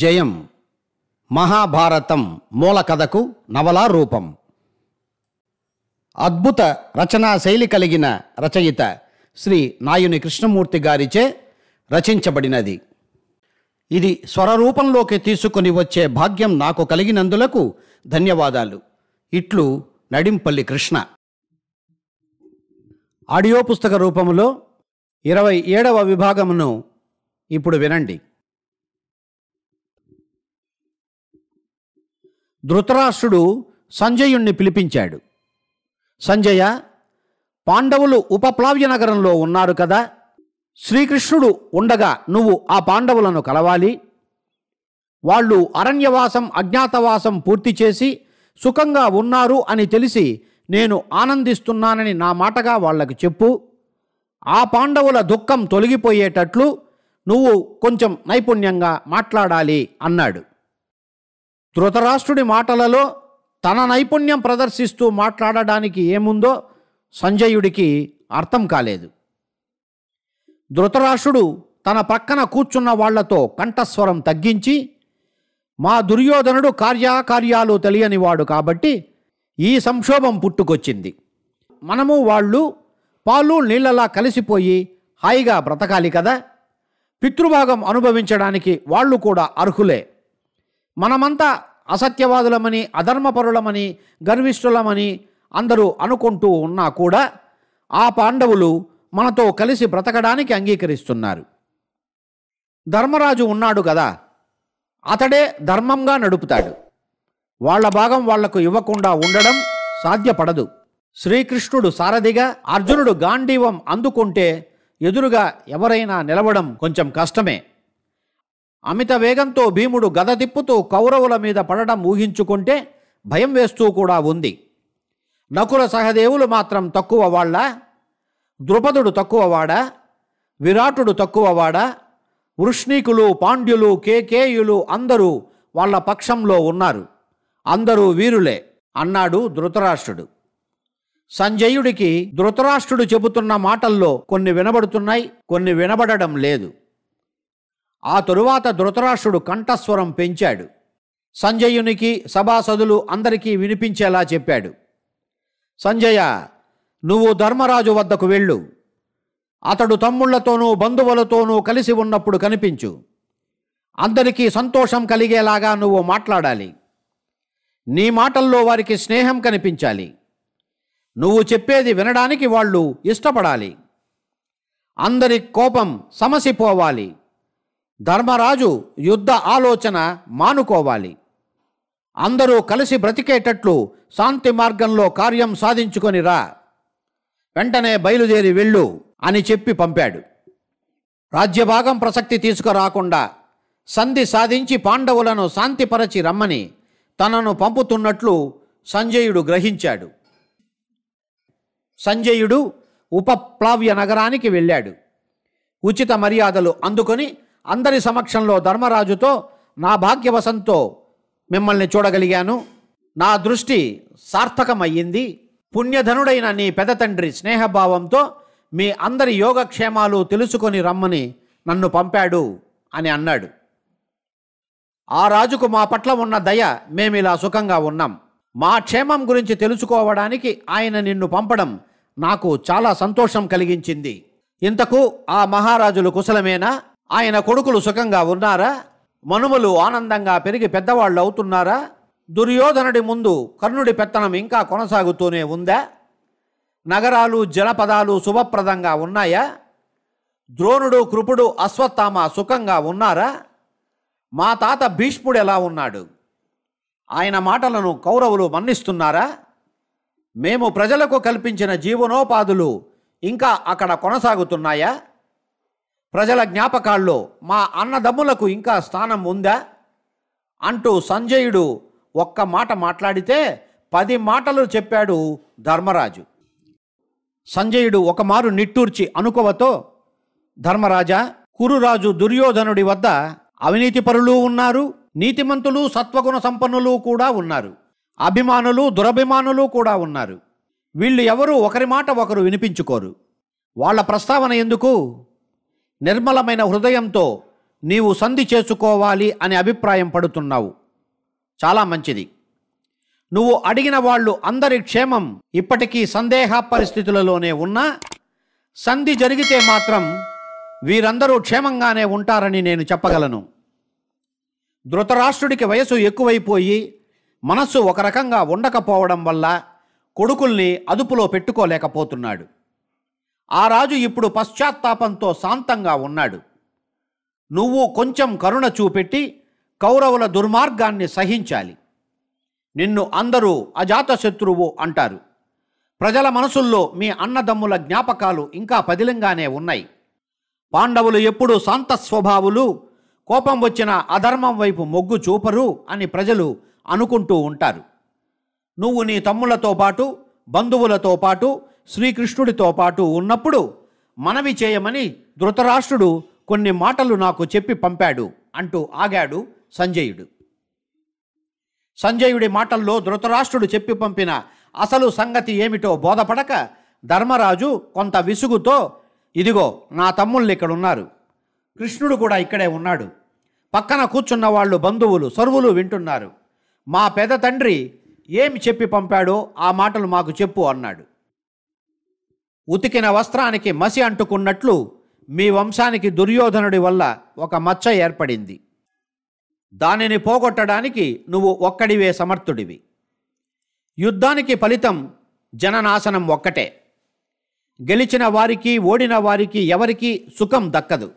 జయం మహాభారతం మూల కథకు నవలా రూపం అద్భుత రచనా శైలి కలిగిన రచయిత శ్రీ నాయుని కృష్ణమూర్తి గారిచే రచించబడినది ఇది రూపంలోకి తీసుకుని వచ్చే భాగ్యం నాకు కలిగినందులకు ధన్యవాదాలు ఇట్లు నడింపల్లి కృష్ణ ఆడియో పుస్తక రూపంలో ఇరవై ఏడవ విభాగమును ఇప్పుడు వినండి ధృతరాష్ట్రుడు సంజయుణ్ణి పిలిపించాడు సంజయ పాండవులు ఉపప్లావ్య నగరంలో ఉన్నారు కదా శ్రీకృష్ణుడు ఉండగా నువ్వు ఆ పాండవులను కలవాలి వాళ్ళు అరణ్యవాసం అజ్ఞాతవాసం పూర్తి చేసి సుఖంగా ఉన్నారు అని తెలిసి నేను ఆనందిస్తున్నానని నా మాటగా వాళ్లకు చెప్పు ఆ పాండవుల దుఃఖం తొలగిపోయేటట్లు నువ్వు కొంచెం నైపుణ్యంగా మాట్లాడాలి అన్నాడు ధృతరాష్ట్రుడి మాటలలో తన నైపుణ్యం ప్రదర్శిస్తూ మాట్లాడడానికి ఏముందో సంజయుడికి అర్థం కాలేదు ధృతరాష్ట్రుడు తన పక్కన కూర్చున్న వాళ్లతో కంఠస్వరం తగ్గించి మా దుర్యోధనుడు కార్యాకార్యాలు తెలియనివాడు కాబట్టి ఈ సంక్షోభం పుట్టుకొచ్చింది మనము వాళ్ళు పాలు నీళ్ళలా కలిసిపోయి హాయిగా బ్రతకాలి కదా పితృభాగం అనుభవించడానికి వాళ్ళు కూడా అర్హులే మనమంతా అసత్యవాదులమని అధర్మపరులమని గర్విష్ఠులమని అందరూ అనుకుంటూ ఉన్నా కూడా ఆ పాండవులు మనతో కలిసి బ్రతకడానికి అంగీకరిస్తున్నారు ధర్మరాజు ఉన్నాడు కదా అతడే ధర్మంగా నడుపుతాడు వాళ్ల భాగం వాళ్లకు ఇవ్వకుండా ఉండడం సాధ్యపడదు శ్రీకృష్ణుడు సారథిగా అర్జునుడు గాంధీవం అందుకుంటే ఎదురుగా ఎవరైనా నిలవడం కొంచెం కష్టమే అమిత వేగంతో భీముడు గద తిప్పుతూ కౌరవుల మీద పడడం ఊహించుకుంటే భయం వేస్తూ కూడా ఉంది నకుల సహదేవులు మాత్రం తక్కువ వాళ్ళ ద్రుపదుడు తక్కువవాడా విరాటుడు తక్కువవాడా వృష్ణీకులు పాండ్యులు కేకేయులు అందరూ వాళ్ళ పక్షంలో ఉన్నారు అందరూ వీరులే అన్నాడు ధృతరాష్ట్రుడు సంజయుడికి ధృతరాష్ట్రుడు చెబుతున్న మాటల్లో కొన్ని వినబడుతున్నాయి కొన్ని వినబడడం లేదు ఆ తరువాత ధృతరాష్ట్రుడు కంఠస్వరం పెంచాడు సంజయునికి సభాసదులు అందరికీ వినిపించేలా చెప్పాడు సంజయ నువ్వు ధర్మరాజు వద్దకు వెళ్ళు అతడు తమ్ముళ్లతోనూ బంధువులతోనూ కలిసి ఉన్నప్పుడు కనిపించు అందరికీ సంతోషం కలిగేలాగా నువ్వు మాట్లాడాలి నీ మాటల్లో వారికి స్నేహం కనిపించాలి నువ్వు చెప్పేది వినడానికి వాళ్ళు ఇష్టపడాలి అందరి కోపం సమసిపోవాలి ధర్మరాజు యుద్ధ ఆలోచన మానుకోవాలి అందరూ కలిసి బ్రతికేటట్లు శాంతి మార్గంలో కార్యం సాధించుకొని రా వెంటనే బయలుదేరి వెళ్ళు అని చెప్పి పంపాడు రాజ్యభాగం ప్రసక్తి తీసుకురాకుండా సంధి సాధించి పాండవులను శాంతిపరచి రమ్మని తనను పంపుతున్నట్లు సంజయుడు గ్రహించాడు సంజయుడు ఉపప్లావ్య నగరానికి వెళ్ళాడు ఉచిత మర్యాదలు అందుకొని అందరి సమక్షంలో ధర్మరాజుతో నా భాగ్యవశంతో మిమ్మల్ని చూడగలిగాను నా దృష్టి సార్థకమయ్యింది పుణ్యధనుడైన నీ పెద తండ్రి స్నేహభావంతో మీ అందరి యోగక్షేమాలు తెలుసుకొని రమ్మని నన్ను పంపాడు అని అన్నాడు ఆ రాజుకు మా పట్ల ఉన్న దయ మేమిలా సుఖంగా ఉన్నాం మా క్షేమం గురించి తెలుసుకోవడానికి ఆయన నిన్ను పంపడం నాకు చాలా సంతోషం కలిగించింది ఇంతకు ఆ మహారాజులు కుశలమేనా ఆయన కొడుకులు సుఖంగా ఉన్నారా మనుమలు ఆనందంగా పెరిగి పెద్దవాళ్ళు అవుతున్నారా దుర్యోధనుడి ముందు కర్ణుడి పెత్తనం ఇంకా కొనసాగుతూనే ఉందా నగరాలు జలపదాలు శుభప్రదంగా ఉన్నాయా ద్రోణుడు కృపుడు అశ్వత్థామ సుఖంగా ఉన్నారా మా తాత భీష్ముడు ఎలా ఉన్నాడు ఆయన మాటలను కౌరవులు మన్నిస్తున్నారా మేము ప్రజలకు కల్పించిన జీవనోపాధులు ఇంకా అక్కడ కొనసాగుతున్నాయా ప్రజల జ్ఞాపకాల్లో మా అన్నదమ్ములకు ఇంకా స్థానం ఉందా అంటూ సంజయుడు ఒక్క మాట మాట్లాడితే పది మాటలు చెప్పాడు ధర్మరాజు సంజయుడు ఒకమారు నిట్టూర్చి అనుకోవతో ధర్మరాజా కురురాజు దుర్యోధనుడి వద్ద అవినీతిపరులు ఉన్నారు నీతిమంతులు సత్వగుణ సంపన్నులు కూడా ఉన్నారు అభిమానులు దురభిమానులు కూడా ఉన్నారు వీళ్ళు ఎవరు ఒకరి మాట ఒకరు వినిపించుకోరు వాళ్ళ ప్రస్తావన ఎందుకు నిర్మలమైన హృదయంతో నీవు సంధి చేసుకోవాలి అని అభిప్రాయం పడుతున్నావు చాలా మంచిది నువ్వు అడిగిన వాళ్ళు అందరి క్షేమం ఇప్పటికీ సందేహ పరిస్థితులలోనే ఉన్నా సంధి జరిగితే మాత్రం వీరందరూ క్షేమంగానే ఉంటారని నేను చెప్పగలను ధృతరాష్ట్రుడికి వయసు ఎక్కువైపోయి మనస్సు ఒక రకంగా ఉండకపోవడం వల్ల కొడుకుల్ని అదుపులో పెట్టుకోలేకపోతున్నాడు ఆ రాజు ఇప్పుడు పశ్చాత్తాపంతో శాంతంగా ఉన్నాడు నువ్వు కొంచెం కరుణ చూపెట్టి కౌరవుల దుర్మార్గాన్ని సహించాలి నిన్ను అందరూ అజాతశత్రువు అంటారు ప్రజల మనసుల్లో మీ అన్నదమ్ముల జ్ఞాపకాలు ఇంకా పదిలంగానే ఉన్నాయి పాండవులు ఎప్పుడూ శాంత స్వభావులు కోపం వచ్చిన అధర్మం వైపు మొగ్గు చూపరు అని ప్రజలు అనుకుంటూ ఉంటారు నువ్వు నీ తమ్ములతో పాటు బంధువులతో పాటు శ్రీకృష్ణుడితో పాటు ఉన్నప్పుడు మనవి చేయమని ధృతరాష్ట్రుడు కొన్ని మాటలు నాకు చెప్పి పంపాడు అంటూ ఆగాడు సంజయుడు సంజయుడి మాటల్లో ధృతరాష్ట్రుడు చెప్పి పంపిన అసలు సంగతి ఏమిటో బోధపడక ధర్మరాజు కొంత విసుగుతో ఇదిగో నా తమ్ముళ్ళు ఇక్కడున్నారు కృష్ణుడు కూడా ఇక్కడే ఉన్నాడు పక్కన కూర్చున్న వాళ్ళు బంధువులు సర్వులు వింటున్నారు మా పెద్ద తండ్రి ఏమి చెప్పి పంపాడో ఆ మాటలు మాకు చెప్పు అన్నాడు ఉతికిన వస్త్రానికి మసి అంటుకున్నట్లు మీ వంశానికి దుర్యోధనుడి వల్ల ఒక మచ్చ ఏర్పడింది దానిని పోగొట్టడానికి నువ్వు ఒక్కడివే సమర్థుడివి యుద్ధానికి ఫలితం జననాశనం ఒక్కటే గెలిచిన వారికి ఓడిన వారికి ఎవరికీ సుఖం దక్కదు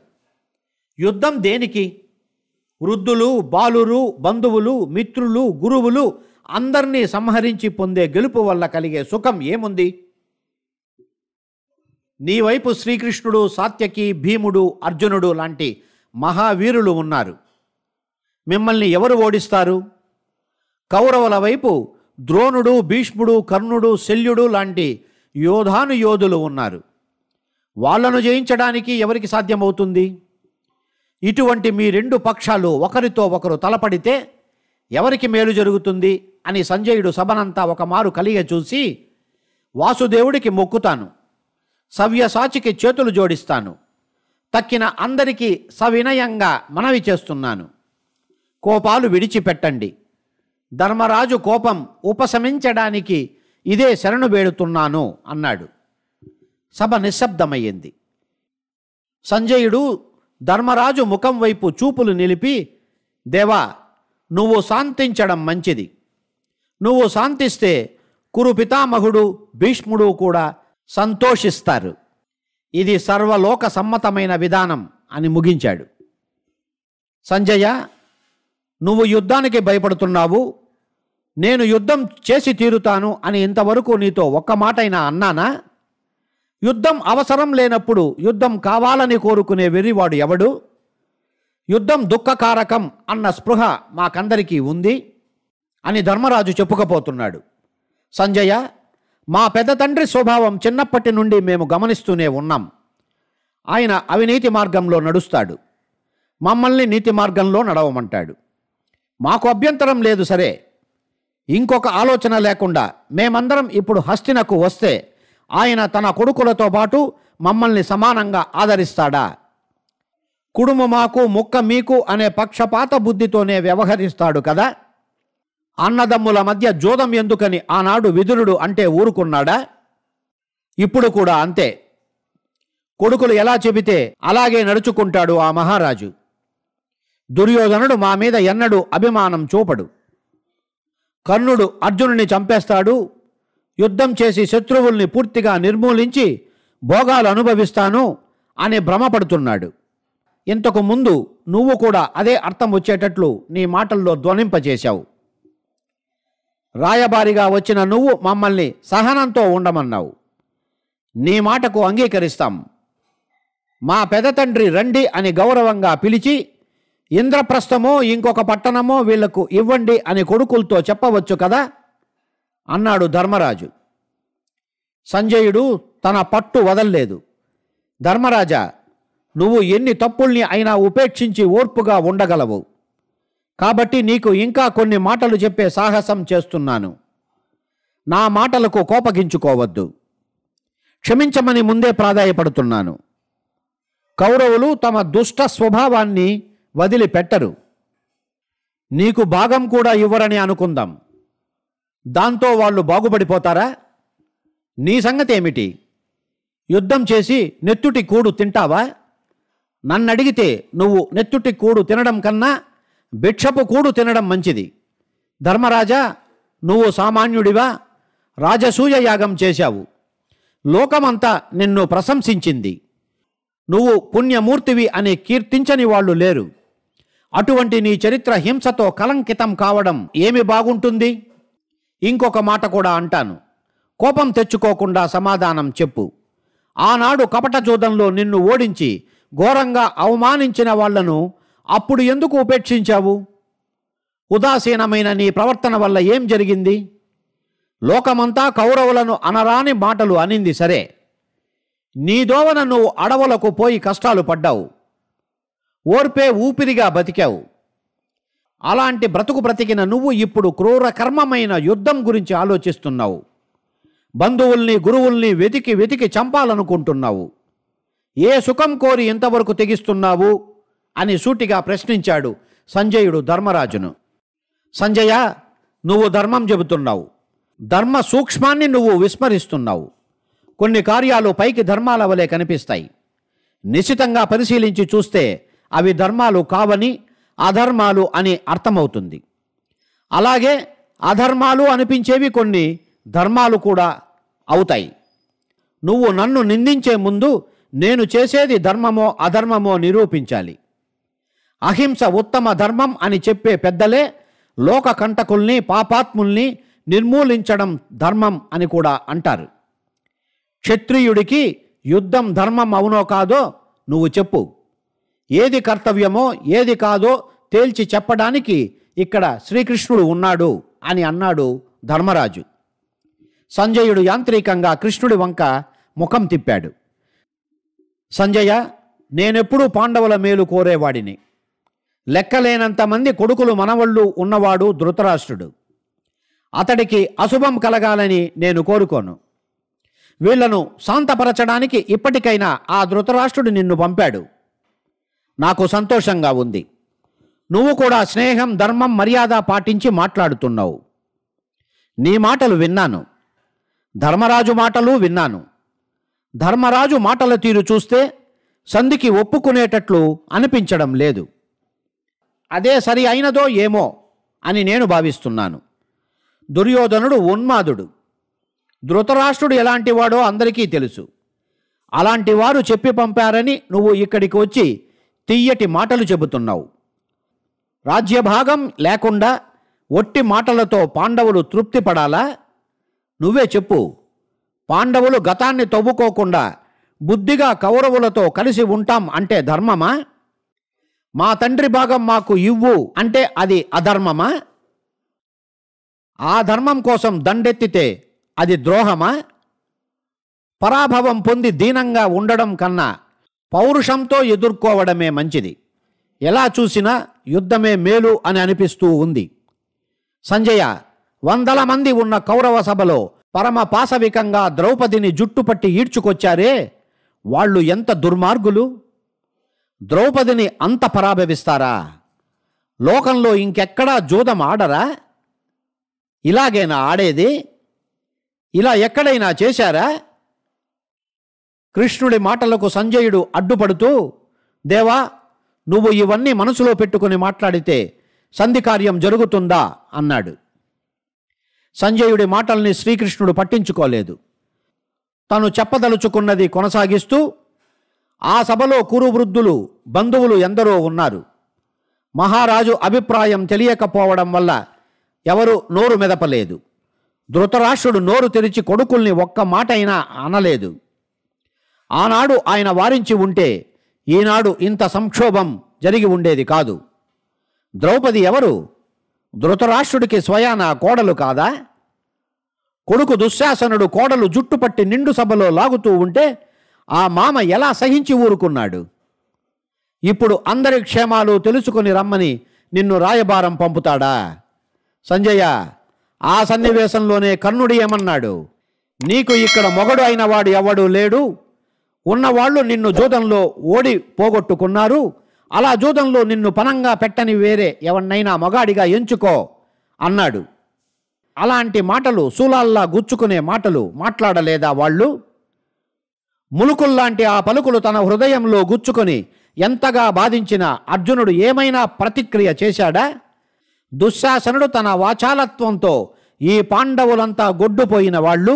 యుద్ధం దేనికి వృద్ధులు బాలురు బంధువులు మిత్రులు గురువులు అందరినీ సంహరించి పొందే గెలుపు వల్ల కలిగే సుఖం ఏముంది నీ వైపు శ్రీకృష్ణుడు సాత్యకి భీముడు అర్జునుడు లాంటి మహావీరులు ఉన్నారు మిమ్మల్ని ఎవరు ఓడిస్తారు కౌరవుల వైపు ద్రోణుడు భీష్ముడు కర్ణుడు శల్యుడు లాంటి యోధానుయోధులు ఉన్నారు వాళ్లను జయించడానికి ఎవరికి సాధ్యమవుతుంది ఇటువంటి మీ రెండు పక్షాలు ఒకరితో ఒకరు తలపడితే ఎవరికి మేలు జరుగుతుంది అని సంజయుడు సభనంతా ఒకమారు కలిగ చూసి వాసుదేవుడికి మొక్కుతాను సవ్యసాచికి చేతులు జోడిస్తాను తక్కిన అందరికీ సవినయంగా మనవి చేస్తున్నాను కోపాలు విడిచిపెట్టండి ధర్మరాజు కోపం ఉపశమించడానికి ఇదే శరణు వేడుతున్నాను అన్నాడు సభ నిశ్శబ్దమయ్యింది సంజయుడు ధర్మరాజు ముఖం వైపు చూపులు నిలిపి దేవా నువ్వు శాంతించడం మంచిది నువ్వు శాంతిస్తే కురు పితామహుడు భీష్ముడు కూడా సంతోషిస్తారు ఇది సర్వలోక సమ్మతమైన విధానం అని ముగించాడు సంజయ నువ్వు యుద్ధానికి భయపడుతున్నావు నేను యుద్ధం చేసి తీరుతాను అని ఇంతవరకు నీతో ఒక్క మాటైనా అన్నానా యుద్ధం అవసరం లేనప్పుడు యుద్ధం కావాలని కోరుకునే వెర్రివాడు ఎవడు యుద్ధం దుఃఖకారకం అన్న స్పృహ మాకందరికీ ఉంది అని ధర్మరాజు చెప్పుకపోతున్నాడు సంజయ మా పెద్ద తండ్రి స్వభావం చిన్నప్పటి నుండి మేము గమనిస్తూనే ఉన్నాం ఆయన అవినీతి మార్గంలో నడుస్తాడు మమ్మల్ని నీతి మార్గంలో నడవమంటాడు మాకు అభ్యంతరం లేదు సరే ఇంకొక ఆలోచన లేకుండా మేమందరం ఇప్పుడు హస్తినకు వస్తే ఆయన తన కొడుకులతో పాటు మమ్మల్ని సమానంగా ఆదరిస్తాడా కుడుము మాకు ముక్క మీకు అనే పక్షపాత బుద్ధితోనే వ్యవహరిస్తాడు కదా అన్నదమ్ముల మధ్య జోదం ఎందుకని ఆనాడు విదురుడు అంటే ఊరుకున్నాడా ఇప్పుడు కూడా అంతే కొడుకులు ఎలా చెబితే అలాగే నడుచుకుంటాడు ఆ మహారాజు దుర్యోధనుడు మా మీద ఎన్నడూ అభిమానం చూపడు కర్ణుడు అర్జునుని చంపేస్తాడు యుద్ధం చేసి శత్రువుల్ని పూర్తిగా నిర్మూలించి భోగాలు అనుభవిస్తాను అని భ్రమపడుతున్నాడు ఇంతకు ముందు నువ్వు కూడా అదే అర్థం వచ్చేటట్లు నీ మాటల్లో ధ్వనింపజేశావు రాయబారిగా వచ్చిన నువ్వు మమ్మల్ని సహనంతో ఉండమన్నావు నీ మాటకు అంగీకరిస్తాం మా పెదతండ్రి రండి అని గౌరవంగా పిలిచి ఇంద్రప్రస్థమో ఇంకొక పట్టణమో వీళ్లకు ఇవ్వండి అని కొడుకులతో చెప్పవచ్చు కదా అన్నాడు ధర్మరాజు సంజయుడు తన పట్టు వదల్లేదు ధర్మరాజా నువ్వు ఎన్ని తప్పుల్ని అయినా ఉపేక్షించి ఓర్పుగా ఉండగలవు కాబట్టి నీకు ఇంకా కొన్ని మాటలు చెప్పే సాహసం చేస్తున్నాను నా మాటలకు కోపగించుకోవద్దు క్షమించమని ముందే ప్రాధాయపడుతున్నాను కౌరవులు తమ దుష్ట స్వభావాన్ని వదిలిపెట్టరు నీకు భాగం కూడా ఇవ్వరని అనుకుందాం దాంతో వాళ్ళు బాగుపడిపోతారా నీ సంగతి ఏమిటి యుద్ధం చేసి నెత్తుటి కూడు తింటావా నన్నడిగితే నువ్వు నెత్తుటి కూడు తినడం కన్నా భిక్షపు కూడు తినడం మంచిది ధర్మరాజా నువ్వు సామాన్యుడివా రాజసూయ యాగం చేశావు లోకమంతా నిన్ను ప్రశంసించింది నువ్వు పుణ్యమూర్తివి అని కీర్తించని వాళ్ళు లేరు అటువంటి నీ చరిత్ర హింసతో కలంకితం కావడం ఏమి బాగుంటుంది ఇంకొక మాట కూడా అంటాను కోపం తెచ్చుకోకుండా సమాధానం చెప్పు ఆనాడు కపటజూదంలో నిన్ను ఓడించి ఘోరంగా అవమానించిన వాళ్లను అప్పుడు ఎందుకు ఉపేక్షించావు ఉదాసీనమైన నీ ప్రవర్తన వల్ల ఏం జరిగింది లోకమంతా కౌరవులను అనరాని మాటలు అనింది సరే నీ దోవన నువ్వు అడవులకు పోయి కష్టాలు పడ్డావు ఓర్పే ఊపిరిగా బతికావు అలాంటి బ్రతుకు బ్రతికిన నువ్వు ఇప్పుడు క్రూర కర్మమైన యుద్ధం గురించి ఆలోచిస్తున్నావు బంధువుల్ని గురువుల్ని వెతికి వెతికి చంపాలనుకుంటున్నావు ఏ సుఖం కోరి ఇంతవరకు తెగిస్తున్నావు అని సూటిగా ప్రశ్నించాడు సంజయుడు ధర్మరాజును సంజయ నువ్వు ధర్మం చెబుతున్నావు ధర్మ సూక్ష్మాన్ని నువ్వు విస్మరిస్తున్నావు కొన్ని కార్యాలు పైకి ధర్మాల వలె కనిపిస్తాయి నిశ్చితంగా పరిశీలించి చూస్తే అవి ధర్మాలు కావని అధర్మాలు అని అర్థమవుతుంది అలాగే అధర్మాలు అనిపించేవి కొన్ని ధర్మాలు కూడా అవుతాయి నువ్వు నన్ను నిందించే ముందు నేను చేసేది ధర్మమో అధర్మమో నిరూపించాలి అహింస ఉత్తమ ధర్మం అని చెప్పే పెద్దలే లోక కంటకుల్ని పాపాత్ముల్ని నిర్మూలించడం ధర్మం అని కూడా అంటారు క్షత్రియుడికి యుద్ధం ధర్మం అవునో కాదో నువ్వు చెప్పు ఏది కర్తవ్యమో ఏది కాదో తేల్చి చెప్పడానికి ఇక్కడ శ్రీకృష్ణుడు ఉన్నాడు అని అన్నాడు ధర్మరాజు సంజయుడు యాంత్రికంగా కృష్ణుడి వంక ముఖం తిప్పాడు సంజయ నేనెప్పుడూ పాండవుల మేలు కోరేవాడిని లెక్కలేనంత మంది కొడుకులు మనవళ్ళు ఉన్నవాడు ధృతరాష్ట్రుడు అతడికి అశుభం కలగాలని నేను కోరుకోను వీళ్లను శాంతపరచడానికి ఇప్పటికైనా ఆ ధృతరాష్ట్రుడు నిన్ను పంపాడు నాకు సంతోషంగా ఉంది నువ్వు కూడా స్నేహం ధర్మం మర్యాద పాటించి మాట్లాడుతున్నావు నీ మాటలు విన్నాను ధర్మరాజు మాటలు విన్నాను ధర్మరాజు మాటల తీరు చూస్తే సంధికి ఒప్పుకునేటట్లు అనిపించడం లేదు అదే సరి అయినదో ఏమో అని నేను భావిస్తున్నాను దుర్యోధనుడు ఉన్మాదుడు ధృతరాష్ట్రుడు ఎలాంటివాడో అందరికీ తెలుసు అలాంటి వారు చెప్పి పంపారని నువ్వు ఇక్కడికి వచ్చి తీయటి మాటలు చెబుతున్నావు రాజ్యభాగం లేకుండా ఒట్టి మాటలతో పాండవులు తృప్తి పడాలా నువ్వే చెప్పు పాండవులు గతాన్ని తవ్వుకోకుండా బుద్ధిగా కౌరవులతో కలిసి ఉంటాం అంటే ధర్మమా మా తండ్రి భాగం మాకు ఇవ్వు అంటే అది అధర్మమా ఆ ధర్మం కోసం దండెత్తితే అది ద్రోహమా పరాభవం పొంది దీనంగా ఉండడం కన్నా పౌరుషంతో ఎదుర్కోవడమే మంచిది ఎలా చూసినా యుద్ధమే మేలు అని అనిపిస్తూ ఉంది సంజయ వందల మంది ఉన్న కౌరవ సభలో పరమ పాశవికంగా ద్రౌపదిని జుట్టుపట్టి ఈడ్చుకొచ్చారే వాళ్ళు ఎంత దుర్మార్గులు ద్రౌపదిని అంత పరాభవిస్తారా లోకంలో ఇంకెక్కడా జూదం ఆడరా ఇలాగైనా ఆడేది ఇలా ఎక్కడైనా చేశారా కృష్ణుడి మాటలకు సంజయుడు అడ్డుపడుతూ దేవా నువ్వు ఇవన్నీ మనసులో పెట్టుకుని మాట్లాడితే సంధికార్యం జరుగుతుందా అన్నాడు సంజయుడి మాటల్ని శ్రీకృష్ణుడు పట్టించుకోలేదు తాను చెప్పదలుచుకున్నది కొనసాగిస్తూ ఆ సభలో కురువృద్ధులు బంధువులు ఎందరో ఉన్నారు మహారాజు అభిప్రాయం తెలియకపోవడం వల్ల ఎవరు నోరు మెదపలేదు ధృతరాష్ట్రుడు నోరు తెరిచి కొడుకుల్ని ఒక్క మాట అయినా అనలేదు ఆనాడు ఆయన వారించి ఉంటే ఈనాడు ఇంత సంక్షోభం జరిగి ఉండేది కాదు ద్రౌపది ఎవరు ధృతరాష్ట్రుడికి స్వయాన కోడలు కాదా కొడుకు దుశ్శాసనుడు కోడలు జుట్టుపట్టి నిండు సభలో లాగుతూ ఉంటే ఆ మామ ఎలా సహించి ఊరుకున్నాడు ఇప్పుడు అందరి క్షేమాలు తెలుసుకొని రమ్మని నిన్ను రాయబారం పంపుతాడా సంజయ ఆ సన్నివేశంలోనే కర్ణుడు ఏమన్నాడు నీకు ఇక్కడ మొగడు అయిన వాడు ఎవడూ లేడు ఉన్నవాళ్ళు నిన్ను జూదంలో ఓడి పోగొట్టుకున్నారు అలా జూదంలో నిన్ను పనంగా పెట్టని వేరే ఎవన్నైనా మగాడిగా ఎంచుకో అన్నాడు అలాంటి మాటలు సూలాల్లా గుచ్చుకునే మాటలు మాట్లాడలేదా వాళ్ళు ములుకుల్లాంటి ఆ పలుకులు తన హృదయంలో గుచ్చుకొని ఎంతగా బాధించిన అర్జునుడు ఏమైనా ప్రతిక్రియ చేశాడా దుశ్శాసనుడు తన వాచాలత్వంతో ఈ పాండవులంతా గొడ్డుపోయిన వాళ్ళు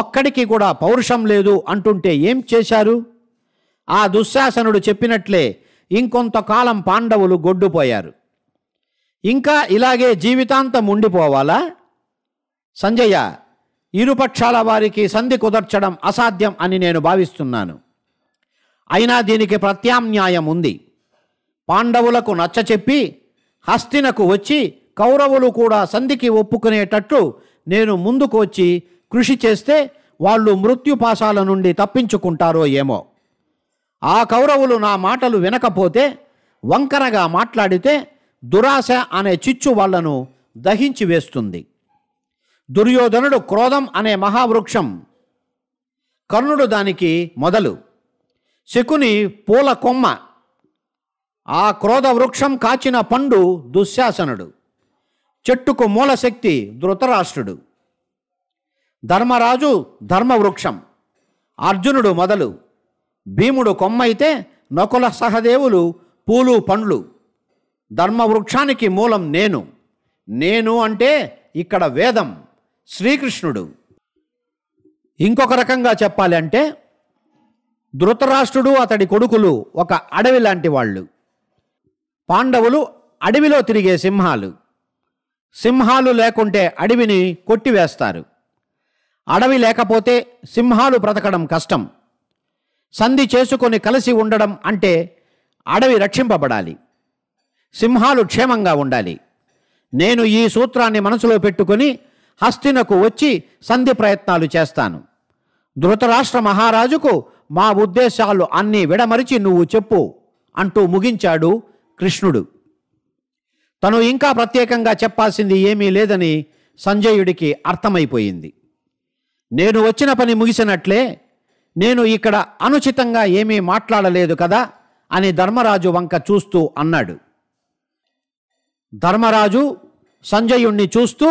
ఒక్కడికి కూడా పౌరుషం లేదు అంటుంటే ఏం చేశారు ఆ దుశ్శాసనుడు చెప్పినట్లే ఇంకొంతకాలం పాండవులు గొడ్డుపోయారు ఇంకా ఇలాగే జీవితాంతం ఉండిపోవాలా సంజయ్య ఇరుపక్షాల వారికి సంధి కుదర్చడం అసాధ్యం అని నేను భావిస్తున్నాను అయినా దీనికి ప్రత్యామ్నాయం ఉంది పాండవులకు నచ్చచెప్పి హస్తినకు వచ్చి కౌరవులు కూడా సంధికి ఒప్పుకునేటట్లు నేను ముందుకు వచ్చి కృషి చేస్తే వాళ్ళు మృత్యుపాశాల నుండి తప్పించుకుంటారో ఏమో ఆ కౌరవులు నా మాటలు వినకపోతే వంకరగా మాట్లాడితే దురాశ అనే చిచ్చు వాళ్లను దహించి వేస్తుంది దుర్యోధనుడు క్రోధం అనే మహావృక్షం కర్ణుడు దానికి మొదలు శకుని పూల కొమ్మ ఆ క్రోధ వృక్షం కాచిన పండు దుశ్శాసనుడు చెట్టుకు మూలశక్తి ధృతరాష్ట్రుడు ధర్మరాజు ధర్మవృక్షం అర్జునుడు మొదలు భీముడు కొమ్మైతే నకుల సహదేవులు పూలు పండ్లు ధర్మవృక్షానికి మూలం నేను నేను అంటే ఇక్కడ వేదం శ్రీకృష్ణుడు ఇంకొక రకంగా చెప్పాలి అంటే ధృతరాష్ట్రుడు అతడి కొడుకులు ఒక అడవి లాంటి వాళ్ళు పాండవులు అడవిలో తిరిగే సింహాలు సింహాలు లేకుంటే అడవిని కొట్టివేస్తారు అడవి లేకపోతే సింహాలు బ్రతకడం కష్టం సంధి చేసుకొని కలిసి ఉండడం అంటే అడవి రక్షింపబడాలి సింహాలు క్షేమంగా ఉండాలి నేను ఈ సూత్రాన్ని మనసులో పెట్టుకొని హస్తినకు వచ్చి సంధి ప్రయత్నాలు చేస్తాను ధృతరాష్ట్ర మహారాజుకు మా ఉద్దేశాలు అన్నీ విడమరిచి నువ్వు చెప్పు అంటూ ముగించాడు కృష్ణుడు తను ఇంకా ప్రత్యేకంగా చెప్పాల్సింది ఏమీ లేదని సంజయుడికి అర్థమైపోయింది నేను వచ్చిన పని ముగిసినట్లే నేను ఇక్కడ అనుచితంగా ఏమీ మాట్లాడలేదు కదా అని ధర్మరాజు వంక చూస్తూ అన్నాడు ధర్మరాజు సంజయుణ్ణి చూస్తూ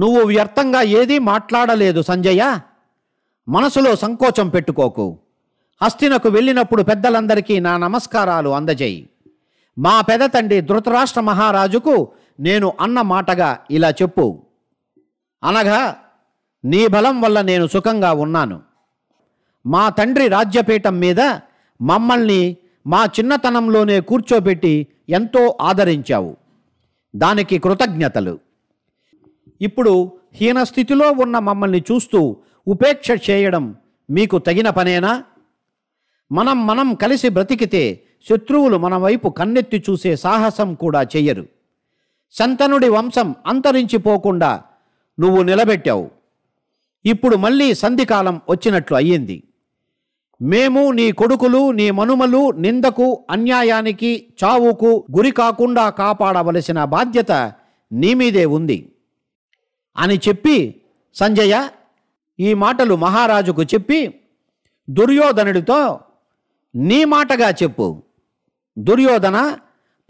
నువ్వు వ్యర్థంగా ఏదీ మాట్లాడలేదు సంజయ మనసులో సంకోచం పెట్టుకోకు హస్తినకు వెళ్ళినప్పుడు పెద్దలందరికీ నా నమస్కారాలు అందజేయి మా పెద తండ్రి ధృతరాష్ట్ర మహారాజుకు నేను అన్న మాటగా ఇలా చెప్పు అనగా నీ బలం వల్ల నేను సుఖంగా ఉన్నాను మా తండ్రి రాజ్యపీఠం మీద మమ్మల్ని మా చిన్నతనంలోనే కూర్చోబెట్టి ఎంతో ఆదరించావు దానికి కృతజ్ఞతలు ఇప్పుడు హీన స్థితిలో ఉన్న మమ్మల్ని చూస్తూ ఉపేక్ష చేయడం మీకు తగిన పనేనా మనం మనం కలిసి బ్రతికితే శత్రువులు మన వైపు కన్నెత్తి చూసే సాహసం కూడా చెయ్యరు సంతనుడి వంశం అంతరించిపోకుండా నువ్వు నిలబెట్టావు ఇప్పుడు మళ్ళీ సంధికాలం వచ్చినట్లు అయ్యింది మేము నీ కొడుకులు నీ మనుమలు నిందకు అన్యాయానికి చావుకు గురి కాకుండా కాపాడవలసిన బాధ్యత నీ మీదే ఉంది అని చెప్పి సంజయ ఈ మాటలు మహారాజుకు చెప్పి దుర్యోధనుడితో నీ మాటగా చెప్పు దుర్యోధన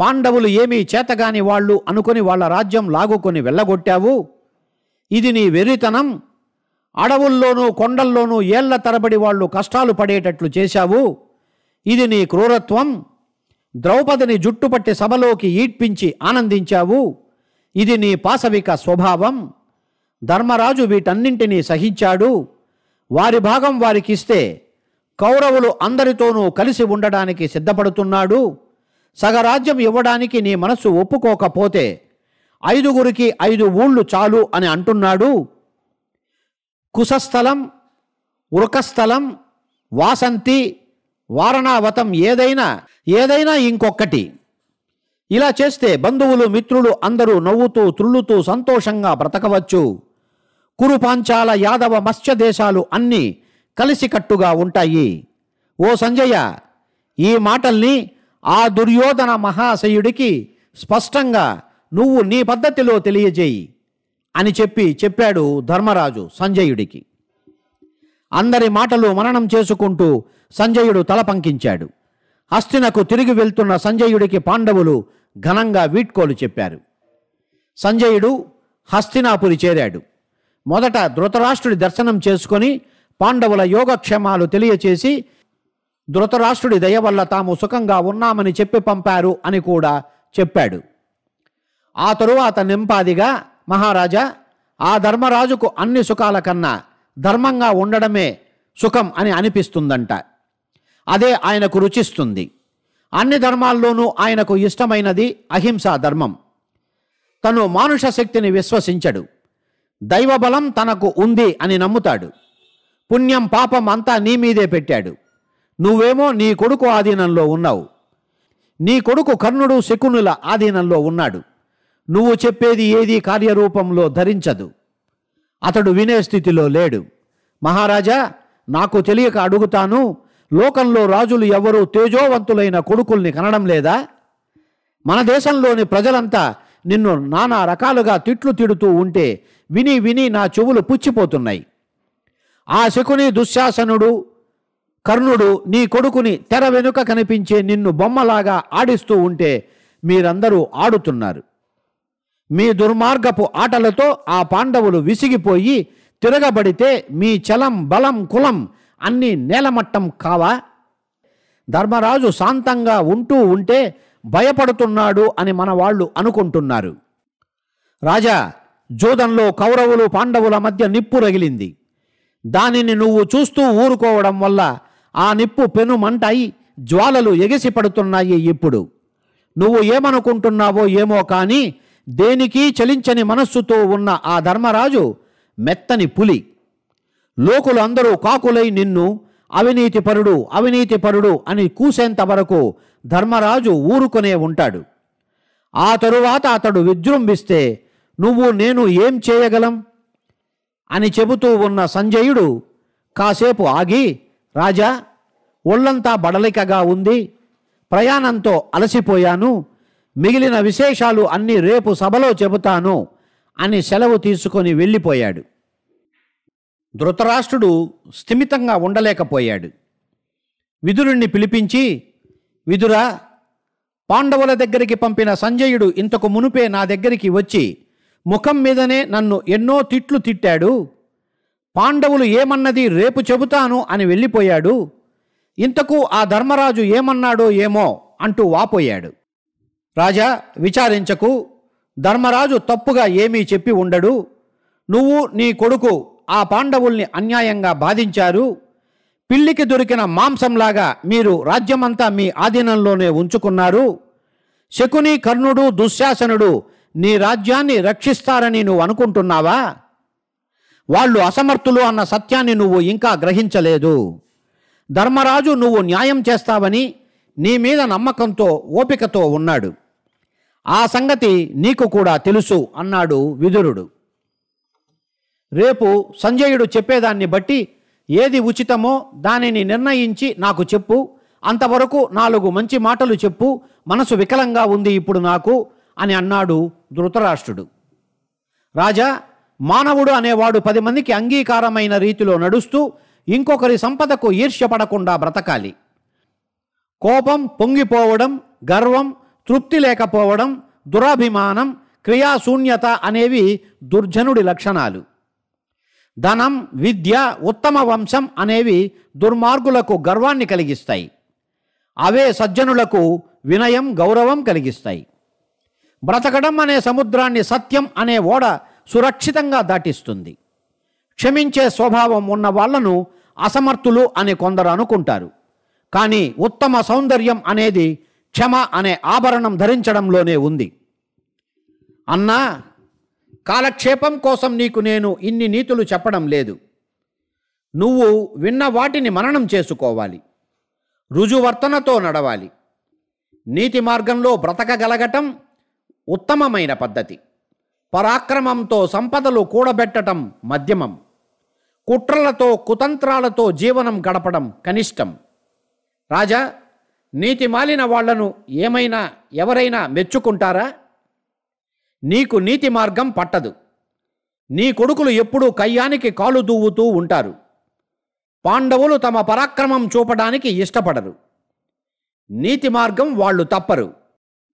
పాండవులు ఏమీ చేతగాని వాళ్ళు అనుకుని వాళ్ళ రాజ్యం లాగుకొని వెళ్ళగొట్టావు ఇది నీ వెర్రితనం అడవుల్లోనూ కొండల్లోనూ ఏళ్ల తరబడి వాళ్ళు కష్టాలు పడేటట్లు చేశావు ఇది నీ క్రూరత్వం ద్రౌపదిని జుట్టుపట్టి సభలోకి ఈడ్పించి ఆనందించావు ఇది నీ పాశవిక స్వభావం ధర్మరాజు వీటన్నింటినీ సహించాడు వారి భాగం వారికిస్తే కౌరవులు అందరితోనూ కలిసి ఉండడానికి సిద్ధపడుతున్నాడు సగరాజ్యం ఇవ్వడానికి నీ మనసు ఒప్పుకోకపోతే ఐదుగురికి ఐదు ఊళ్ళు చాలు అని అంటున్నాడు కుశస్థలం ఉరకస్థలం వాసంతి వారణావతం ఏదైనా ఏదైనా ఇంకొక్కటి ఇలా చేస్తే బంధువులు మిత్రులు అందరూ నవ్వుతూ త్రుళ్ళుతూ సంతోషంగా బ్రతకవచ్చు కురుపాంచాల యాదవ మత్స్య దేశాలు అన్నీ కలిసికట్టుగా ఉంటాయి ఓ సంజయ ఈ మాటల్ని ఆ దుర్యోధన మహాశయుడికి స్పష్టంగా నువ్వు నీ పద్ధతిలో తెలియజేయి అని చెప్పి చెప్పాడు ధర్మరాజు సంజయుడికి అందరి మాటలు మననం చేసుకుంటూ సంజయుడు తల పంకించాడు హస్తినకు తిరిగి వెళ్తున్న సంజయుడికి పాండవులు ఘనంగా వీడ్కోలు చెప్పారు సంజయుడు హస్తినాపురి చేరాడు మొదట ధృతరాష్ట్రుడి దర్శనం చేసుకొని పాండవుల యోగక్షేమాలు తెలియచేసి ధృతరాష్ట్రుడి దయ వల్ల తాము సుఖంగా ఉన్నామని చెప్పి పంపారు అని కూడా చెప్పాడు ఆ తరువాత నింపాదిగా మహారాజా ఆ ధర్మరాజుకు అన్ని సుఖాల కన్నా ధర్మంగా ఉండడమే సుఖం అని అనిపిస్తుందంట అదే ఆయనకు రుచిస్తుంది అన్ని ధర్మాల్లోనూ ఆయనకు ఇష్టమైనది అహింసా ధర్మం తను మానుష శక్తిని విశ్వసించడు దైవబలం తనకు ఉంది అని నమ్ముతాడు పుణ్యం పాపం అంతా నీ మీదే పెట్టాడు నువ్వేమో నీ కొడుకు ఆధీనంలో ఉన్నావు నీ కొడుకు కర్ణుడు శకునుల ఆధీనంలో ఉన్నాడు నువ్వు చెప్పేది ఏది కార్యరూపంలో ధరించదు అతడు వినే స్థితిలో లేడు మహారాజా నాకు తెలియక అడుగుతాను లోకంలో రాజులు ఎవరూ తేజోవంతులైన కొడుకుల్ని కనడం లేదా మన దేశంలోని ప్రజలంతా నిన్ను నానా రకాలుగా తిట్లు తిడుతూ ఉంటే విని విని నా చెవులు పుచ్చిపోతున్నాయి ఆ శకుని దుశ్శాసనుడు కర్ణుడు నీ కొడుకుని తెర వెనుక కనిపించే నిన్ను బొమ్మలాగా ఆడిస్తూ ఉంటే మీరందరూ ఆడుతున్నారు మీ దుర్మార్గపు ఆటలతో ఆ పాండవులు విసిగిపోయి తిరగబడితే మీ చలం బలం కులం అన్నీ నేలమట్టం కావా ధర్మరాజు శాంతంగా ఉంటూ ఉంటే భయపడుతున్నాడు అని మన వాళ్ళు అనుకుంటున్నారు రాజా జోదంలో కౌరవులు పాండవుల మధ్య నిప్పు రగిలింది దానిని నువ్వు చూస్తూ ఊరుకోవడం వల్ల ఆ నిప్పు పెను మంటాయి జ్వాలలు ఎగిసి పడుతున్నాయి ఇప్పుడు నువ్వు ఏమనుకుంటున్నావో ఏమో కానీ దేనికి చలించని మనస్సుతో ఉన్న ఆ ధర్మరాజు మెత్తని పులి లోకులు అందరూ కాకులై నిన్ను అవినీతిపరుడు అవినీతిపరుడు అని కూసేంత వరకు ధర్మరాజు ఊరుకునే ఉంటాడు ఆ తరువాత అతడు విజృంభిస్తే నువ్వు నేను ఏం చేయగలం అని చెబుతూ ఉన్న సంజయుడు కాసేపు ఆగి రాజా ఒళ్ళంతా బడలికగా ఉంది ప్రయాణంతో అలసిపోయాను మిగిలిన విశేషాలు అన్నీ రేపు సభలో చెబుతాను అని సెలవు తీసుకొని వెళ్ళిపోయాడు ధృతరాష్ట్రుడు స్థిమితంగా ఉండలేకపోయాడు విదురుణ్ణి పిలిపించి విదురా పాండవుల దగ్గరికి పంపిన సంజయుడు ఇంతకు మునుపే నా దగ్గరికి వచ్చి ముఖం మీదనే నన్ను ఎన్నో తిట్లు తిట్టాడు పాండవులు ఏమన్నది రేపు చెబుతాను అని వెళ్ళిపోయాడు ఇంతకు ఆ ధర్మరాజు ఏమన్నాడో ఏమో అంటూ వాపోయాడు రాజా విచారించకు ధర్మరాజు తప్పుగా ఏమీ చెప్పి ఉండడు నువ్వు నీ కొడుకు ఆ పాండవుల్ని అన్యాయంగా బాధించారు పిల్లికి దొరికిన మాంసంలాగా మీరు రాజ్యమంతా మీ ఆధీనంలోనే ఉంచుకున్నారు శకుని కర్ణుడు దుశ్శాసనుడు నీ రాజ్యాన్ని రక్షిస్తారని నువ్వు అనుకుంటున్నావా వాళ్ళు అసమర్థులు అన్న సత్యాన్ని నువ్వు ఇంకా గ్రహించలేదు ధర్మరాజు నువ్వు న్యాయం చేస్తావని నీ మీద నమ్మకంతో ఓపికతో ఉన్నాడు ఆ సంగతి నీకు కూడా తెలుసు అన్నాడు విదురుడు రేపు సంజయుడు చెప్పేదాన్ని బట్టి ఏది ఉచితమో దానిని నిర్ణయించి నాకు చెప్పు అంతవరకు నాలుగు మంచి మాటలు చెప్పు మనసు వికలంగా ఉంది ఇప్పుడు నాకు అని అన్నాడు ధృతరాష్ట్రుడు రాజా మానవుడు అనేవాడు పది మందికి అంగీకారమైన రీతిలో నడుస్తూ ఇంకొకరి సంపదకు ఈర్ష్యపడకుండా బ్రతకాలి కోపం పొంగిపోవడం గర్వం తృప్తి లేకపోవడం దురాభిమానం క్రియాశూన్యత అనేవి దుర్జనుడి లక్షణాలు ధనం విద్య ఉత్తమ వంశం అనేవి దుర్మార్గులకు గర్వాన్ని కలిగిస్తాయి అవే సజ్జనులకు వినయం గౌరవం కలిగిస్తాయి బ్రతకడం అనే సముద్రాన్ని సత్యం అనే ఓడ సురక్షితంగా దాటిస్తుంది క్షమించే స్వభావం ఉన్న వాళ్లను అసమర్థులు అని కొందరు అనుకుంటారు కానీ ఉత్తమ సౌందర్యం అనేది క్షమ అనే ఆభరణం ధరించడంలోనే ఉంది అన్నా కాలక్షేపం కోసం నీకు నేను ఇన్ని నీతులు చెప్పడం లేదు నువ్వు విన్న వాటిని మననం చేసుకోవాలి రుజువర్తనతో నడవాలి నీతి మార్గంలో బ్రతకగలగటం ఉత్తమమైన పద్ధతి పరాక్రమంతో సంపదలు కూడబెట్టడం మధ్యమం కుట్రలతో కుతంత్రాలతో జీవనం గడపడం కనిష్టం రాజా నీతి మాలిన వాళ్లను ఏమైనా ఎవరైనా మెచ్చుకుంటారా నీకు నీతి మార్గం పట్టదు నీ కొడుకులు ఎప్పుడూ కయ్యానికి కాలు దూవుతూ ఉంటారు పాండవులు తమ పరాక్రమం చూపడానికి ఇష్టపడరు నీతి మార్గం వాళ్ళు తప్పరు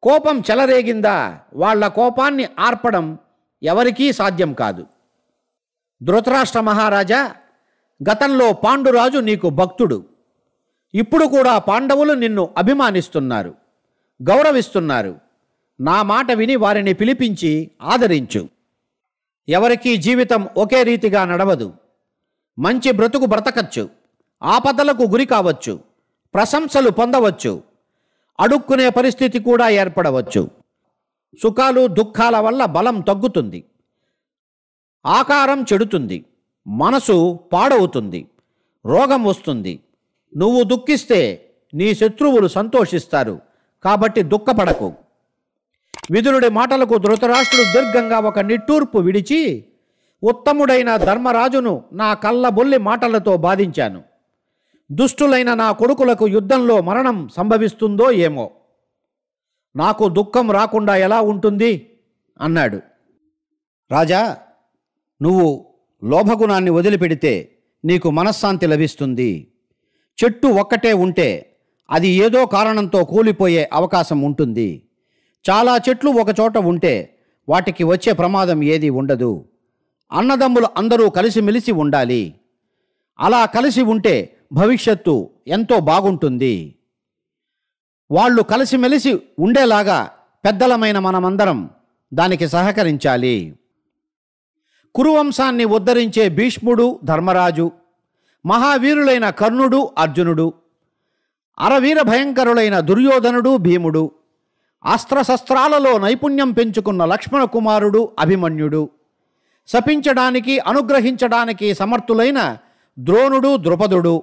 కోపం చెలరేగిందా వాళ్ల కోపాన్ని ఆర్పడం ఎవరికీ సాధ్యం కాదు ధృతరాష్ట్ర మహారాజా గతంలో పాండురాజు నీకు భక్తుడు ఇప్పుడు కూడా పాండవులు నిన్ను అభిమానిస్తున్నారు గౌరవిస్తున్నారు నా మాట విని వారిని పిలిపించి ఆదరించు ఎవరికీ జీవితం ఒకే రీతిగా నడవదు మంచి బ్రతుకు బ్రతకచ్చు ఆపదలకు గురి కావచ్చు ప్రశంసలు పొందవచ్చు అడుక్కునే పరిస్థితి కూడా ఏర్పడవచ్చు సుఖాలు దుఃఖాల వల్ల బలం తగ్గుతుంది ఆకారం చెడుతుంది మనసు పాడవుతుంది రోగం వస్తుంది నువ్వు దుఃఖిస్తే నీ శత్రువులు సంతోషిస్తారు కాబట్టి దుఃఖపడకు విదురుడి మాటలకు ధృతరాష్ట్రుడు దీర్ఘంగా ఒక నిట్టూర్పు విడిచి ఉత్తముడైన ధర్మరాజును నా కళ్ళబొల్లి మాటలతో బాధించాను దుష్టులైన నా కొడుకులకు యుద్ధంలో మరణం సంభవిస్తుందో ఏమో నాకు దుఃఖం రాకుండా ఎలా ఉంటుంది అన్నాడు రాజా నువ్వు లోభగుణాన్ని వదిలిపెడితే నీకు మనశ్శాంతి లభిస్తుంది చెట్టు ఒక్కటే ఉంటే అది ఏదో కారణంతో కూలిపోయే అవకాశం ఉంటుంది చాలా చెట్లు ఒకచోట ఉంటే వాటికి వచ్చే ప్రమాదం ఏది ఉండదు అన్నదమ్ములు అందరూ కలిసిమెలిసి ఉండాలి అలా కలిసి ఉంటే భవిష్యత్తు ఎంతో బాగుంటుంది వాళ్ళు కలిసిమెలిసి ఉండేలాగా పెద్దలమైన మనమందరం దానికి సహకరించాలి కురువంశాన్ని ఉద్ధరించే భీష్ముడు ధర్మరాజు మహావీరులైన కర్ణుడు అర్జునుడు అరవీర భయంకరులైన దుర్యోధనుడు భీముడు అస్త్రశస్త్రాలలో నైపుణ్యం పెంచుకున్న లక్ష్మణ కుమారుడు అభిమన్యుడు శపించడానికి అనుగ్రహించడానికి సమర్థులైన ద్రోణుడు ద్రుపదుడు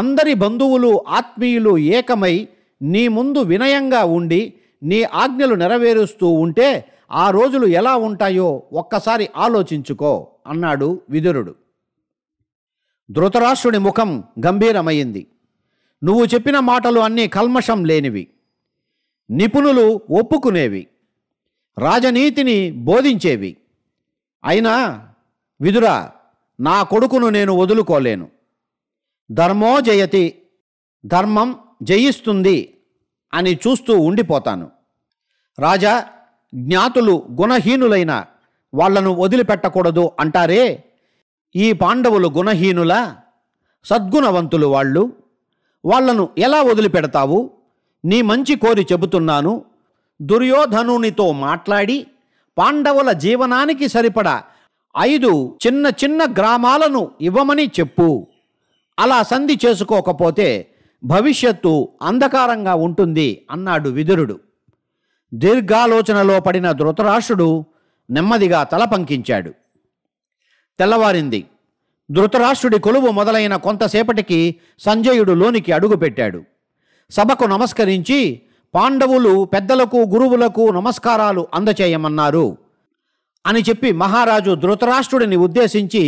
అందరి బంధువులు ఆత్మీయులు ఏకమై నీ ముందు వినయంగా ఉండి నీ ఆజ్ఞలు నెరవేరుస్తూ ఉంటే ఆ రోజులు ఎలా ఉంటాయో ఒక్కసారి ఆలోచించుకో అన్నాడు విదురుడు ధృతరాష్ట్రుడి ముఖం గంభీరమైంది నువ్వు చెప్పిన మాటలు అన్నీ కల్మషం లేనివి నిపుణులు ఒప్పుకునేవి రాజనీతిని బోధించేవి అయినా విదురా నా కొడుకును నేను వదులుకోలేను ధర్మో జయతి ధర్మం జయిస్తుంది అని చూస్తూ ఉండిపోతాను రాజా జ్ఞాతులు గుణహీనులైన వాళ్లను వదిలిపెట్టకూడదు అంటారే ఈ పాండవులు గుణహీనుల సద్గుణవంతులు వాళ్ళు వాళ్లను ఎలా వదిలిపెడతావు నీ మంచి కోరి చెబుతున్నాను దుర్యోధనునితో మాట్లాడి పాండవుల జీవనానికి సరిపడ ఐదు చిన్న చిన్న గ్రామాలను ఇవ్వమని చెప్పు అలా సంధి చేసుకోకపోతే భవిష్యత్తు అంధకారంగా ఉంటుంది అన్నాడు విదురుడు దీర్ఘాలోచనలో పడిన ధృతరాష్ట్రుడు నెమ్మదిగా తల పంకించాడు తెల్లవారింది ధృతరాష్ట్రుడి కొలువు మొదలైన కొంతసేపటికి సంజయుడు లోనికి అడుగుపెట్టాడు సభకు నమస్కరించి పాండవులు పెద్దలకు గురువులకు నమస్కారాలు అందచేయమన్నారు అని చెప్పి మహారాజు ధృతరాష్ట్రుడిని ఉద్దేశించి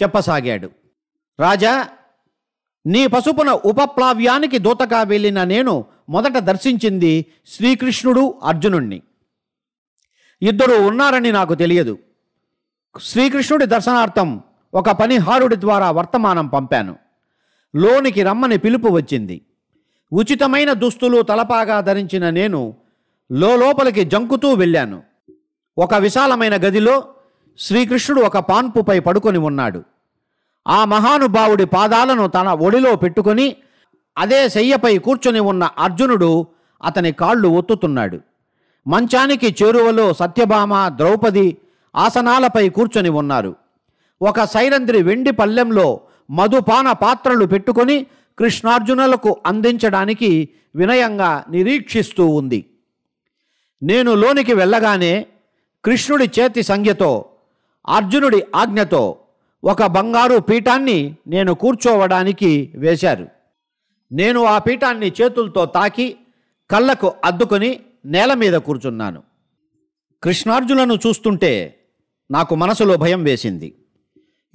చెప్పసాగాడు రాజా నీ పసుపున ఉపప్లావ్యానికి దూతగా వెళ్ళిన నేను మొదట దర్శించింది శ్రీకృష్ణుడు అర్జునుణ్ణి ఇద్దరు ఉన్నారని నాకు తెలియదు శ్రీకృష్ణుడి దర్శనార్థం ఒక పనిహారుడి ద్వారా వర్తమానం పంపాను లోనికి రమ్మని పిలుపు వచ్చింది ఉచితమైన దుస్తులు తలపాగా ధరించిన నేను లోపలికి జంకుతూ వెళ్ళాను ఒక విశాలమైన గదిలో శ్రీకృష్ణుడు ఒక పాన్పుపై పడుకొని ఉన్నాడు ఆ మహానుభావుడి పాదాలను తన ఒడిలో పెట్టుకొని అదే శయ్యపై కూర్చుని ఉన్న అర్జునుడు అతని కాళ్ళు ఒత్తుతున్నాడు మంచానికి చేరువలో సత్యభామ ద్రౌపది ఆసనాలపై కూర్చొని ఉన్నారు ఒక సైరంద్రి వెండి పల్లెంలో మధుపాన పాత్రలు పెట్టుకొని కృష్ణార్జునులకు అందించడానికి వినయంగా నిరీక్షిస్తూ ఉంది నేను లోనికి వెళ్ళగానే కృష్ణుడి చేతి సంజ్ఞతో అర్జునుడి ఆజ్ఞతో ఒక బంగారు పీఠాన్ని నేను కూర్చోవడానికి వేశారు నేను ఆ పీఠాన్ని చేతులతో తాకి కళ్ళకు అద్దుకొని నేల మీద కూర్చున్నాను కృష్ణార్జులను చూస్తుంటే నాకు మనసులో భయం వేసింది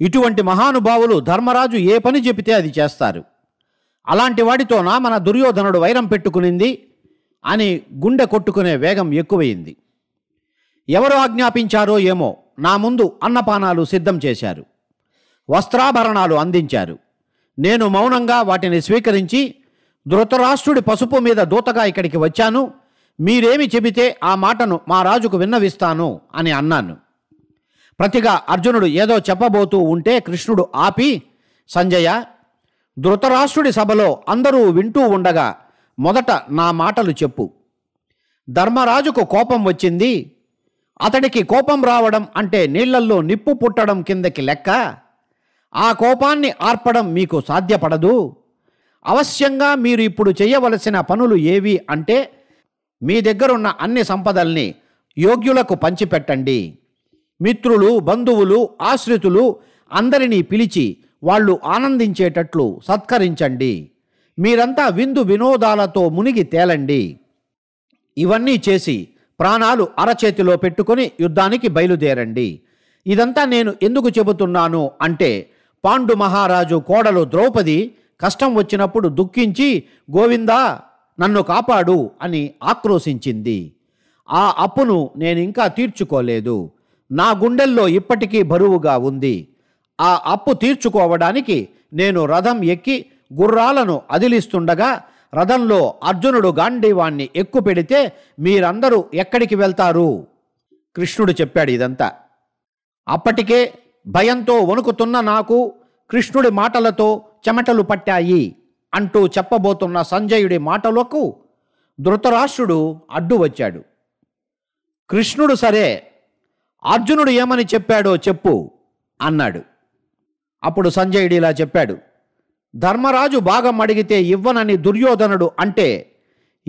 ఇటువంటి మహానుభావులు ధర్మరాజు ఏ పని చెబితే అది చేస్తారు అలాంటి వాడితోనా మన దుర్యోధనుడు వైరం పెట్టుకునింది అని గుండె కొట్టుకునే వేగం ఎక్కువయింది ఎవరు ఆజ్ఞాపించారో ఏమో నా ముందు అన్నపానాలు సిద్ధం చేశారు వస్త్రాభరణాలు అందించారు నేను మౌనంగా వాటిని స్వీకరించి ధృతరాష్ట్రుడి పసుపు మీద దూతగా ఇక్కడికి వచ్చాను మీరేమి చెబితే ఆ మాటను మా రాజుకు విన్నవిస్తాను అని అన్నాను ప్రతిగా అర్జునుడు ఏదో చెప్పబోతూ ఉంటే కృష్ణుడు ఆపి సంజయ ధృతరాష్ట్రుడి సభలో అందరూ వింటూ ఉండగా మొదట నా మాటలు చెప్పు ధర్మరాజుకు కోపం వచ్చింది అతడికి కోపం రావడం అంటే నీళ్లల్లో నిప్పు పుట్టడం కిందకి లెక్క ఆ కోపాన్ని ఆర్పడం మీకు సాధ్యపడదు అవశ్యంగా మీరు ఇప్పుడు చేయవలసిన పనులు ఏవి అంటే మీ దగ్గరున్న అన్ని సంపదల్ని యోగ్యులకు పంచిపెట్టండి మిత్రులు బంధువులు ఆశ్రితులు అందరినీ పిలిచి వాళ్ళు ఆనందించేటట్లు సత్కరించండి మీరంతా విందు వినోదాలతో మునిగి తేలండి ఇవన్నీ చేసి ప్రాణాలు అరచేతిలో పెట్టుకొని యుద్ధానికి బయలుదేరండి ఇదంతా నేను ఎందుకు చెబుతున్నాను అంటే పాండు మహారాజు కోడలు ద్రౌపది కష్టం వచ్చినప్పుడు దుఃఖించి గోవిందా నన్ను కాపాడు అని ఆక్రోశించింది ఆ అప్పును నేనింకా తీర్చుకోలేదు నా గుండెల్లో ఇప్పటికీ బరువుగా ఉంది ఆ అప్పు తీర్చుకోవడానికి నేను రథం ఎక్కి గుర్రాలను అదిలిస్తుండగా రథంలో అర్జునుడు గాంధీవాణ్ణి ఎక్కు పెడితే మీరందరూ ఎక్కడికి వెళ్తారు కృష్ణుడు చెప్పాడు ఇదంతా అప్పటికే భయంతో వణుకుతున్న నాకు కృష్ణుడి మాటలతో చెమటలు పట్టాయి అంటూ చెప్పబోతున్న సంజయుడి మాటలకు ధృతరాష్ట్రుడు అడ్డు వచ్చాడు కృష్ణుడు సరే అర్జునుడు ఏమని చెప్పాడో చెప్పు అన్నాడు అప్పుడు సంజయుడు ఇలా చెప్పాడు ధర్మరాజు భాగం అడిగితే ఇవ్వనని దుర్యోధనుడు అంటే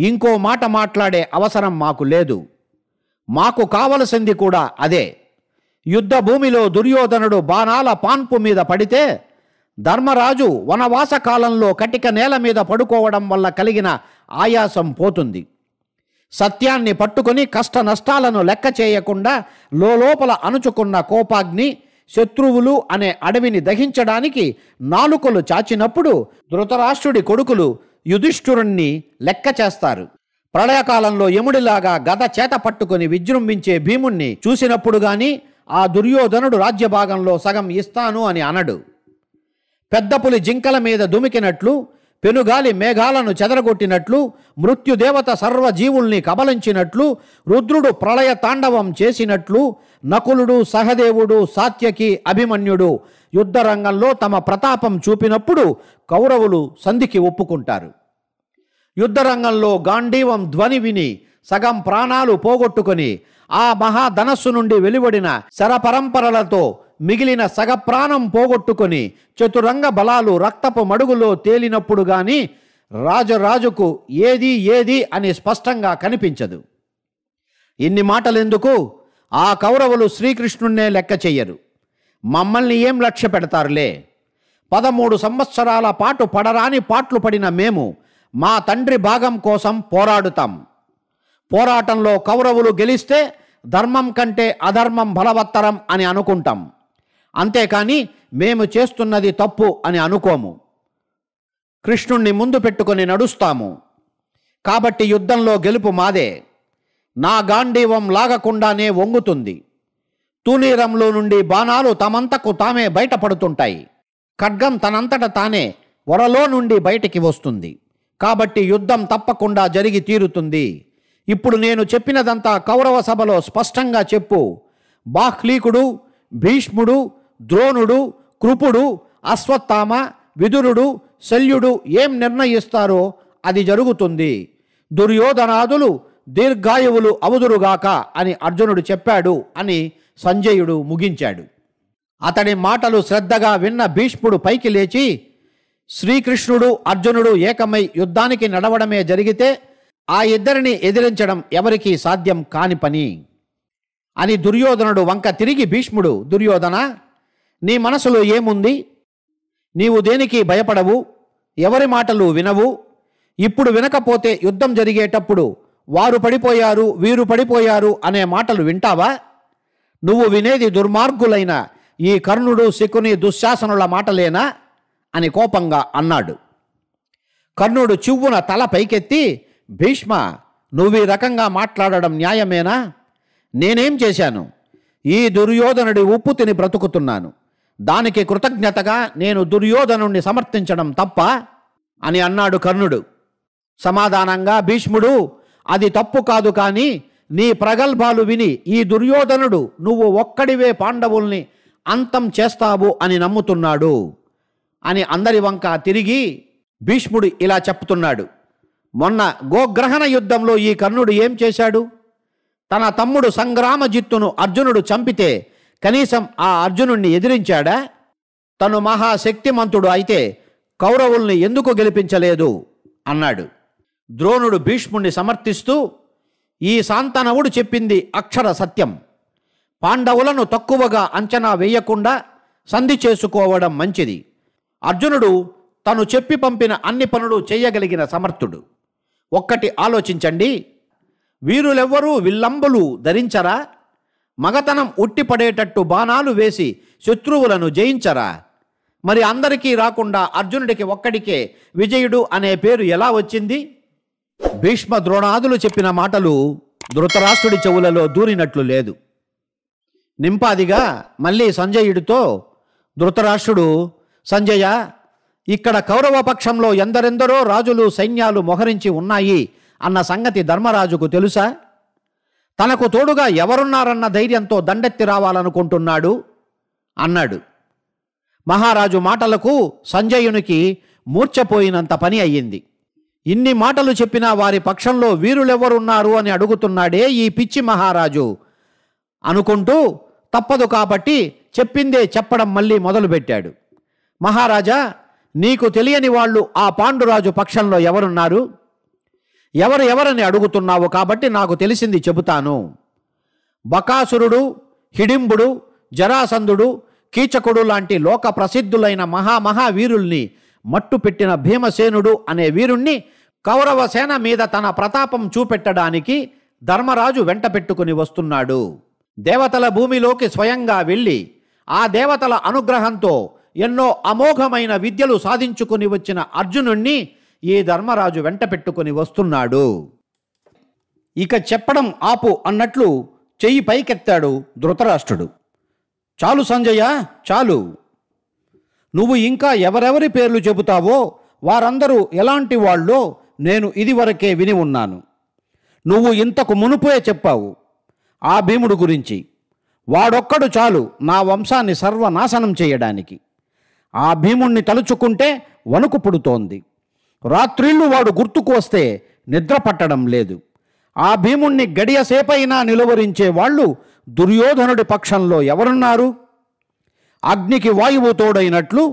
ఇంకో మాట మాట్లాడే అవసరం మాకు లేదు మాకు కావలసింది కూడా అదే యుద్ధ భూమిలో దుర్యోధనుడు బాణాల పాన్పు మీద పడితే ధర్మరాజు వనవాస కాలంలో కటిక నేల మీద పడుకోవడం వల్ల కలిగిన ఆయాసం పోతుంది సత్యాన్ని పట్టుకొని కష్ట నష్టాలను లెక్క చేయకుండా లోపల అణుచుకున్న కోపాగ్ని శత్రువులు అనే అడవిని దహించడానికి నాలుకలు చాచినప్పుడు ధృతరాష్ట్రుడి కొడుకులు యుధిష్ఠురుణ్ణి లెక్క చేస్తారు ప్రళయకాలంలో యముడిలాగా గద చేత పట్టుకుని విజృంభించే భీముణ్ణి చూసినప్పుడు గాని ఆ దుర్యోధనుడు రాజ్యభాగంలో సగం ఇస్తాను అని అనడు పెద్దపులి జింకల మీద దుమికినట్లు పెనుగాలి మేఘాలను చెదరగొట్టినట్లు మృత్యుదేవత సర్వజీవుల్ని కబలించినట్లు రుద్రుడు ప్రళయ తాండవం చేసినట్లు నకులుడు సహదేవుడు సాత్యకి అభిమన్యుడు యుద్ధరంగంలో తమ ప్రతాపం చూపినప్పుడు కౌరవులు సంధికి ఒప్పుకుంటారు యుద్ధరంగంలో గాంధీవం ధ్వని విని సగం ప్రాణాలు పోగొట్టుకొని ఆ మహాధనస్సు నుండి వెలువడిన శరపరంపరలతో మిగిలిన సగ ప్రాణం పోగొట్టుకొని చతురంగ బలాలు రక్తపు మడుగులో తేలినప్పుడు గాని రాజరాజుకు ఏది ఏది అని స్పష్టంగా కనిపించదు ఇన్ని మాటలెందుకు ఆ కౌరవులు శ్రీకృష్ణున్నే లెక్క చెయ్యరు మమ్మల్ని ఏం లక్ష్య పెడతారులే పదమూడు సంవత్సరాల పాటు పడరాని పాట్లు పడిన మేము మా తండ్రి భాగం కోసం పోరాడుతాం పోరాటంలో కౌరవులు గెలిస్తే ధర్మం కంటే అధర్మం బలవత్తరం అని అనుకుంటాం అంతేకాని మేము చేస్తున్నది తప్పు అని అనుకోము కృష్ణుణ్ణి ముందు పెట్టుకొని నడుస్తాము కాబట్టి యుద్ధంలో గెలుపు మాదే నా గాంధీవం లాగకుండానే వంగుతుంది తూనీరంలో నుండి బాణాలు తమంతకు తామే బయటపడుతుంటాయి ఖడ్గం తనంతట తానే వరలో నుండి బయటికి వస్తుంది కాబట్టి యుద్ధం తప్పకుండా జరిగి తీరుతుంది ఇప్పుడు నేను చెప్పినదంతా కౌరవ సభలో స్పష్టంగా చెప్పు బాహ్లీకుడు భీష్ముడు ద్రోణుడు కృపుడు అశ్వత్థామ విదురుడు శల్యుడు ఏం నిర్ణయిస్తారో అది జరుగుతుంది దుర్యోధనాదులు దీర్ఘాయువులు అవుదురుగాక అని అర్జునుడు చెప్పాడు అని సంజయుడు ముగించాడు అతడి మాటలు శ్రద్ధగా విన్న భీష్ముడు పైకి లేచి శ్రీకృష్ణుడు అర్జునుడు ఏకమై యుద్ధానికి నడవడమే జరిగితే ఆ ఇద్దరిని ఎదిరించడం ఎవరికీ సాధ్యం కాని పని అని దుర్యోధనుడు వంక తిరిగి భీష్ముడు దుర్యోధన నీ మనసులో ఏముంది నీవు దేనికి భయపడవు ఎవరి మాటలు వినవు ఇప్పుడు వినకపోతే యుద్ధం జరిగేటప్పుడు వారు పడిపోయారు వీరు పడిపోయారు అనే మాటలు వింటావా నువ్వు వినేది దుర్మార్గులైన ఈ కర్ణుడు శకుని దుశ్శాసనుల మాటలేనా అని కోపంగా అన్నాడు కర్ణుడు చివ్వున తల పైకెత్తి భీష్మ నువ్వు ఈ రకంగా మాట్లాడడం న్యాయమేనా నేనేం చేశాను ఈ దుర్యోధనుడి ఉప్పు తిని బ్రతుకుతున్నాను దానికి కృతజ్ఞతగా నేను దుర్యోధనుణ్ణి సమర్థించడం తప్ప అని అన్నాడు కర్ణుడు సమాధానంగా భీష్ముడు అది తప్పు కాదు కానీ నీ ప్రగల్భాలు విని ఈ దుర్యోధనుడు నువ్వు ఒక్కడివే పాండవుల్ని అంతం చేస్తావు అని నమ్ముతున్నాడు అని అందరి వంక తిరిగి భీష్ముడు ఇలా చెప్తున్నాడు మొన్న గోగ్రహణ యుద్ధంలో ఈ కర్ణుడు ఏం చేశాడు తన తమ్ముడు సంగ్రామజిత్తును అర్జునుడు చంపితే కనీసం ఆ అర్జునుణ్ణి ఎదిరించాడా తను మహాశక్తిమంతుడు అయితే కౌరవుల్ని ఎందుకు గెలిపించలేదు అన్నాడు ద్రోణుడు భీష్ముణ్ణి సమర్థిస్తూ ఈ సాంతనవుడు చెప్పింది అక్షర సత్యం పాండవులను తక్కువగా అంచనా వేయకుండా సంధి చేసుకోవడం మంచిది అర్జునుడు తను చెప్పి పంపిన అన్ని పనులు చేయగలిగిన సమర్థుడు ఒక్కటి ఆలోచించండి వీరులెవ్వరూ విల్లంబులు ధరించరా మగతనం ఉట్టిపడేటట్టు బాణాలు వేసి శత్రువులను జయించరా మరి అందరికీ రాకుండా అర్జునుడికి ఒక్కడికే విజయుడు అనే పేరు ఎలా వచ్చింది భీష్మ ద్రోణాదులు చెప్పిన మాటలు ధృతరాష్ట్రుడి చెవులలో దూరినట్లు లేదు నింపాదిగా మళ్ళీ సంజయుడితో ధృతరాష్ట్రుడు సంజయ ఇక్కడ కౌరవపక్షంలో ఎందరెందరో రాజులు సైన్యాలు మొహరించి ఉన్నాయి అన్న సంగతి ధర్మరాజుకు తెలుసా తనకు తోడుగా ఎవరున్నారన్న ధైర్యంతో దండెత్తి రావాలనుకుంటున్నాడు అన్నాడు మహారాజు మాటలకు సంజయునికి మూర్చపోయినంత పని అయ్యింది ఇన్ని మాటలు చెప్పినా వారి పక్షంలో వీరులెవరున్నారు అని అడుగుతున్నాడే ఈ పిచ్చి మహారాజు అనుకుంటూ తప్పదు కాబట్టి చెప్పిందే చెప్పడం మళ్ళీ మొదలుపెట్టాడు మహారాజా నీకు తెలియని వాళ్ళు ఆ పాండురాజు పక్షంలో ఎవరున్నారు ఎవరు ఎవరని అడుగుతున్నావు కాబట్టి నాకు తెలిసింది చెబుతాను బకాసురుడు హిడింబుడు జరాసంధుడు కీచకుడు లాంటి లోక ప్రసిద్ధులైన మహామహావీరుల్ని మట్టు పెట్టిన భీమసేనుడు అనే వీరుణ్ణి కౌరవ సేన మీద తన ప్రతాపం చూపెట్టడానికి ధర్మరాజు వెంట పెట్టుకుని వస్తున్నాడు దేవతల భూమిలోకి స్వయంగా వెళ్ళి ఆ దేవతల అనుగ్రహంతో ఎన్నో అమోఘమైన విద్యలు సాధించుకుని వచ్చిన అర్జునుణ్ణి ఈ ధర్మరాజు వెంట పెట్టుకుని వస్తున్నాడు ఇక చెప్పడం ఆపు అన్నట్లు చెయ్యి పైకెత్తాడు ధృతరాష్ట్రుడు చాలు సంజయ చాలు నువ్వు ఇంకా ఎవరెవరి పేర్లు చెబుతావో వారందరూ ఎలాంటి వాళ్ళో నేను ఇదివరకే విని ఉన్నాను నువ్వు ఇంతకు మునుపే చెప్పావు ఆ భీముడు గురించి వాడొక్కడు చాలు నా వంశాన్ని సర్వనాశనం చేయడానికి ఆ భీముణ్ణి తలుచుకుంటే వణుకు పుడుతోంది రాత్రిళ్ళు వాడు గుర్తుకు వస్తే నిద్ర పట్టడం లేదు ఆ భీముణ్ణి గడియసేపైనా నిలువరించే వాళ్ళు దుర్యోధనుడి పక్షంలో ఎవరున్నారు అగ్నికి వాయువు తోడైనట్లు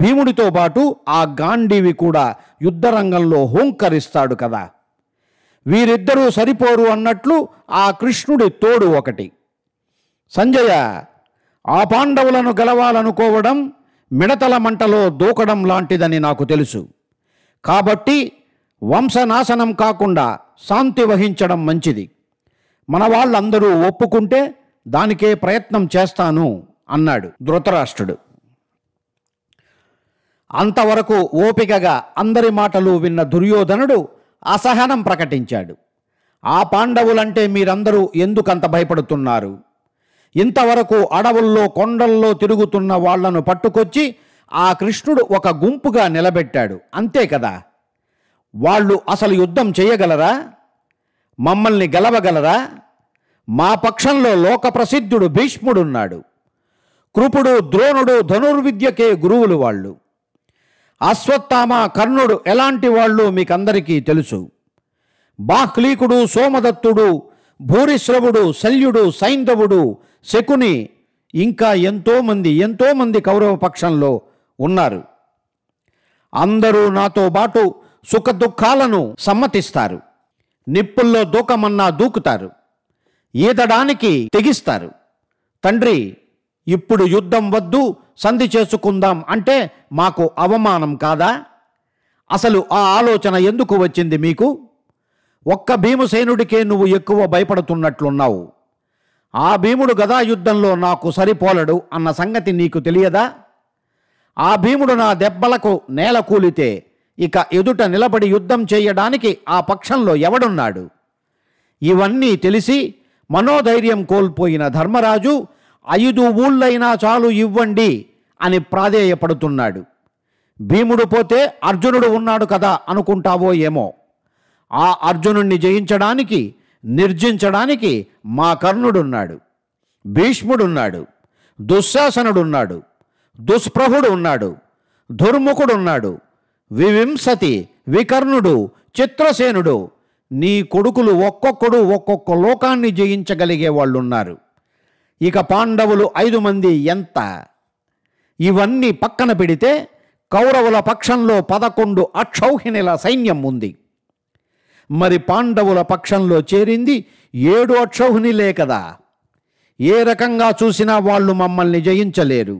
భీముడితో పాటు ఆ గాంధీవి కూడా యుద్ధరంగంలో హూంకరిస్తాడు కదా వీరిద్దరూ సరిపోరు అన్నట్లు ఆ కృష్ణుడి తోడు ఒకటి సంజయ ఆ పాండవులను గెలవాలనుకోవడం మిడతల మంటలో దూకడం లాంటిదని నాకు తెలుసు కాబట్టి వంశనాశనం కాకుండా శాంతి వహించడం మంచిది మన వాళ్ళందరూ ఒప్పుకుంటే దానికే ప్రయత్నం చేస్తాను అన్నాడు ధృతరాష్ట్రుడు అంతవరకు ఓపికగా అందరి మాటలు విన్న దుర్యోధనుడు అసహనం ప్రకటించాడు ఆ పాండవులంటే మీరందరూ ఎందుకంత భయపడుతున్నారు ఇంతవరకు అడవుల్లో కొండల్లో తిరుగుతున్న వాళ్లను పట్టుకొచ్చి ఆ కృష్ణుడు ఒక గుంపుగా నిలబెట్టాడు అంతే కదా వాళ్ళు అసలు యుద్ధం చేయగలరా మమ్మల్ని గెలవగలరా మా పక్షంలో లోకప్రసిద్ధుడు భీష్ముడున్నాడు కృపుడు ద్రోణుడు ధనుర్విద్యకే గురువులు వాళ్ళు అశ్వత్థామ కర్ణుడు ఎలాంటి వాళ్ళు మీకందరికీ తెలుసు బాహ్లీకుడు సోమదత్తుడు భూరిశ్రవుడు శల్యుడు సైంధవుడు శకుని ఇంకా ఎంతోమంది ఎంతోమంది కౌరవ పక్షంలో ఉన్నారు అందరూ నాతో పాటు సుఖ దుఃఖాలను సమ్మతిస్తారు నిప్పుల్లో దూకమన్నా దూకుతారు ఈదడానికి తెగిస్తారు తండ్రి ఇప్పుడు యుద్ధం వద్దు సంధి చేసుకుందాం అంటే మాకు అవమానం కాదా అసలు ఆ ఆలోచన ఎందుకు వచ్చింది మీకు ఒక్క భీమసేనుడికే నువ్వు ఎక్కువ భయపడుతున్నట్లున్నావు ఆ భీముడు గదాయుద్ధంలో నాకు సరిపోలడు అన్న సంగతి నీకు తెలియదా ఆ భీముడు నా దెబ్బలకు నేల కూలితే ఇక ఎదుట నిలబడి యుద్ధం చేయడానికి ఆ పక్షంలో ఎవడున్నాడు ఇవన్నీ తెలిసి మనోధైర్యం కోల్పోయిన ధర్మరాజు ఐదు ఊళ్ళైనా చాలు ఇవ్వండి అని ప్రాధేయపడుతున్నాడు భీముడు పోతే అర్జునుడు ఉన్నాడు కదా అనుకుంటావో ఏమో ఆ అర్జునుణ్ణి జయించడానికి నిర్జించడానికి మా కర్ణుడున్నాడు భీష్ముడున్నాడు దుశ్శాసనుడున్నాడు దుష్ప్రభుడు ఉన్నాడు దుర్ముఖుడున్నాడు వివింసతి వికర్ణుడు చిత్రసేనుడు నీ కొడుకులు ఒక్కొక్కడు ఒక్కొక్క లోకాన్ని జయించగలిగే వాళ్ళున్నారు ఇక పాండవులు ఐదు మంది ఎంత ఇవన్నీ పక్కన పెడితే కౌరవుల పక్షంలో పదకొండు అక్షౌహిణిల సైన్యం ఉంది మరి పాండవుల పక్షంలో చేరింది ఏడు అక్షౌహిణిలే కదా ఏ రకంగా చూసినా వాళ్ళు మమ్మల్ని జయించలేరు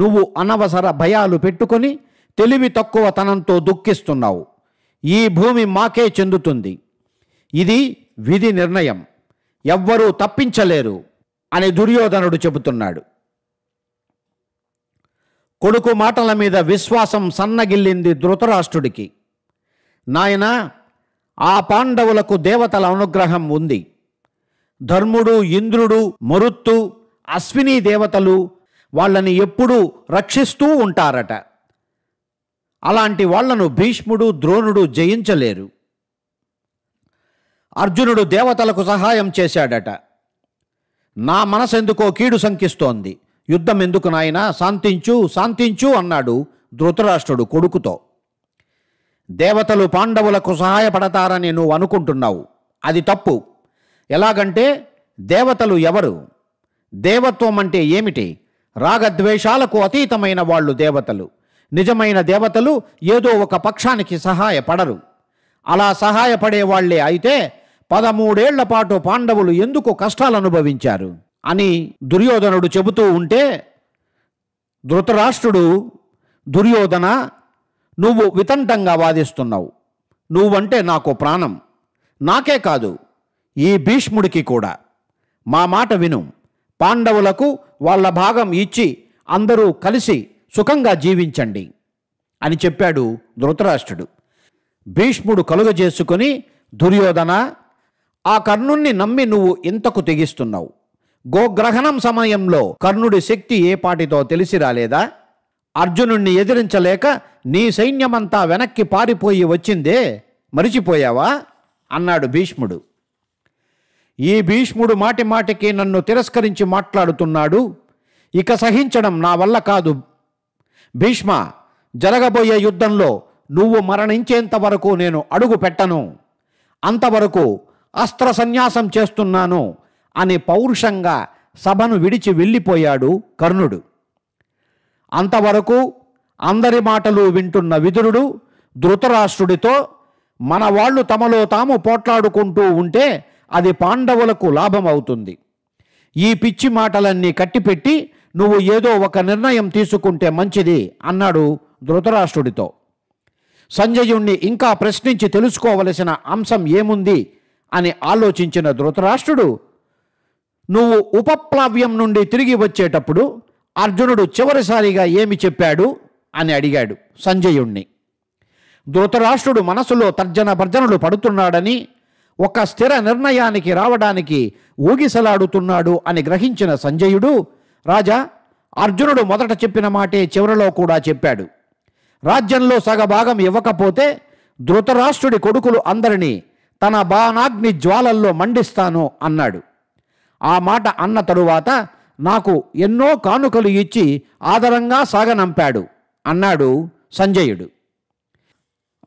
నువ్వు అనవసర భయాలు పెట్టుకొని తెలివి తక్కువ తనంతో దుఃఖిస్తున్నావు ఈ భూమి మాకే చెందుతుంది ఇది విధి నిర్ణయం ఎవ్వరూ తప్పించలేరు అని దుర్యోధనుడు చెబుతున్నాడు కొడుకు మాటల మీద విశ్వాసం సన్నగిల్లింది ధృతరాష్ట్రుడికి నాయనా ఆ పాండవులకు దేవతల అనుగ్రహం ఉంది ధర్ముడు ఇంద్రుడు మరుత్తు అశ్విని దేవతలు వాళ్ళని ఎప్పుడూ రక్షిస్తూ ఉంటారట అలాంటి వాళ్లను భీష్ముడు ద్రోణుడు జయించలేరు అర్జునుడు దేవతలకు సహాయం చేశాడట నా మనసెందుకో కీడు శంకిస్తోంది యుద్ధం ఎందుకు నాయనా శాంతించు శాంతించు అన్నాడు ధృతరాష్ట్రుడు కొడుకుతో దేవతలు పాండవులకు సహాయపడతారని నువ్వు అనుకుంటున్నావు అది తప్పు ఎలాగంటే దేవతలు ఎవరు దేవత్వం అంటే ఏమిటి రాగద్వేషాలకు అతీతమైన వాళ్ళు దేవతలు నిజమైన దేవతలు ఏదో ఒక పక్షానికి సహాయపడరు అలా సహాయపడే వాళ్లే అయితే పదమూడేళ్ల పాటు పాండవులు ఎందుకు కష్టాలు అనుభవించారు అని దుర్యోధనుడు చెబుతూ ఉంటే ధృతరాష్ట్రుడు దుర్యోధన నువ్వు వితంటంగా వాదిస్తున్నావు నువ్వంటే నాకు ప్రాణం నాకే కాదు ఈ భీష్ముడికి కూడా మా మాట విను పాండవులకు వాళ్ళ భాగం ఇచ్చి అందరూ కలిసి సుఖంగా జీవించండి అని చెప్పాడు ధృతరాష్ట్రుడు భీష్ముడు కలుగజేసుకొని దుర్యోధన ఆ కర్ణుణ్ణి నమ్మి నువ్వు ఇంతకు తెగిస్తున్నావు గోగ్రహణం సమయంలో కర్ణుడి శక్తి ఏ పాటితో తెలిసి రాలేదా అర్జునుణ్ణి ఎదిరించలేక నీ సైన్యమంతా వెనక్కి పారిపోయి వచ్చిందే మరిచిపోయావా అన్నాడు భీష్ముడు ఈ భీష్ముడు మాటి మాటికి నన్ను తిరస్కరించి మాట్లాడుతున్నాడు ఇక సహించడం నా వల్ల కాదు భీష్మ జరగబోయే యుద్ధంలో నువ్వు మరణించేంత వరకు నేను అడుగు పెట్టను అంతవరకు అస్త్ర సన్యాసం చేస్తున్నాను అని పౌరుషంగా సభను విడిచి వెళ్ళిపోయాడు కర్ణుడు అంతవరకు అందరి మాటలు వింటున్న విదురుడు ధృతరాష్ట్రుడితో మన వాళ్ళు తమలో తాము పోట్లాడుకుంటూ ఉంటే అది పాండవులకు లాభం అవుతుంది ఈ పిచ్చి మాటలన్నీ కట్టిపెట్టి నువ్వు ఏదో ఒక నిర్ణయం తీసుకుంటే మంచిది అన్నాడు ధృతరాష్ట్రుడితో సంజయుణ్ణి ఇంకా ప్రశ్నించి తెలుసుకోవలసిన అంశం ఏముంది అని ఆలోచించిన ధృతరాష్ట్రుడు నువ్వు ఉపప్లావ్యం నుండి తిరిగి వచ్చేటప్పుడు అర్జునుడు చివరిసారిగా ఏమి చెప్పాడు అని అడిగాడు సంజయుణ్ణి ధృతరాష్ట్రుడు మనసులో తర్జన భర్జనలు పడుతున్నాడని ఒక స్థిర నిర్ణయానికి రావడానికి ఊగిసలాడుతున్నాడు అని గ్రహించిన సంజయుడు రాజా అర్జునుడు మొదట చెప్పిన మాటే చివరిలో కూడా చెప్పాడు రాజ్యంలో సగభాగం ఇవ్వకపోతే ధృతరాష్ట్రుడి కొడుకులు అందరినీ తన బాణాగ్ని జ్వాలల్లో మండిస్తాను అన్నాడు ఆ మాట అన్న తరువాత నాకు ఎన్నో కానుకలు ఇచ్చి ఆదరంగా సాగనంపాడు అన్నాడు సంజయుడు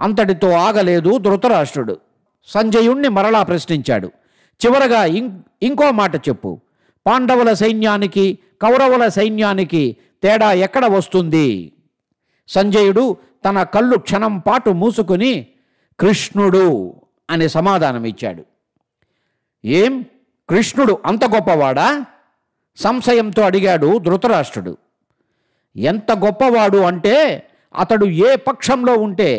అంతటితో ఆగలేదు ధృతరాష్ట్రుడు సంజయుణ్ణి మరలా ప్రశ్నించాడు చివరగా ఇంకో మాట చెప్పు పాండవుల సైన్యానికి కౌరవుల సైన్యానికి తేడా ఎక్కడ వస్తుంది సంజయుడు తన కళ్ళు క్షణం పాటు మూసుకుని కృష్ణుడు అని సమాధానం ఇచ్చాడు ఏం కృష్ణుడు అంత గొప్పవాడా సంశయంతో అడిగాడు ధృతరాష్ట్రుడు ఎంత గొప్పవాడు అంటే అతడు ఏ పక్షంలో ఉంటే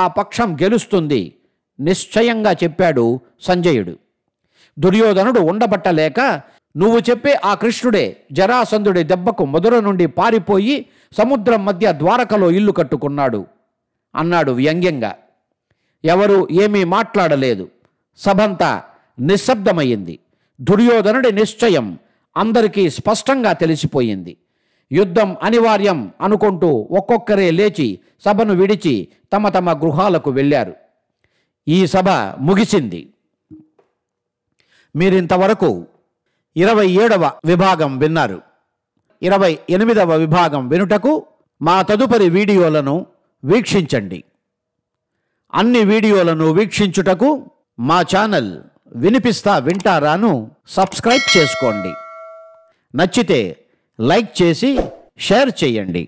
ఆ పక్షం గెలుస్తుంది నిశ్చయంగా చెప్పాడు సంజయుడు దుర్యోధనుడు ఉండబట్టలేక నువ్వు చెప్పే ఆ కృష్ణుడే జరాసంధుడి దెబ్బకు మధుర నుండి పారిపోయి సముద్రం మధ్య ద్వారకలో ఇల్లు కట్టుకున్నాడు అన్నాడు వ్యంగ్యంగా ఎవరు ఏమీ మాట్లాడలేదు సభంతా నిశ్శబ్దమయ్యింది దుర్యోధనుడి నిశ్చయం అందరికీ స్పష్టంగా తెలిసిపోయింది యుద్ధం అనివార్యం అనుకుంటూ ఒక్కొక్కరే లేచి సభను విడిచి తమ తమ గృహాలకు వెళ్ళారు ఈ సభ ముగిసింది మీరింతవరకు ఇరవై ఏడవ విభాగం విన్నారు ఇరవై ఎనిమిదవ విభాగం వినుటకు మా తదుపరి వీడియోలను వీక్షించండి అన్ని వీడియోలను వీక్షించుటకు మా ఛానల్ వినిపిస్తా వింటారాను సబ్స్క్రైబ్ చేసుకోండి నచ్చితే లైక్ చేసి షేర్ చేయండి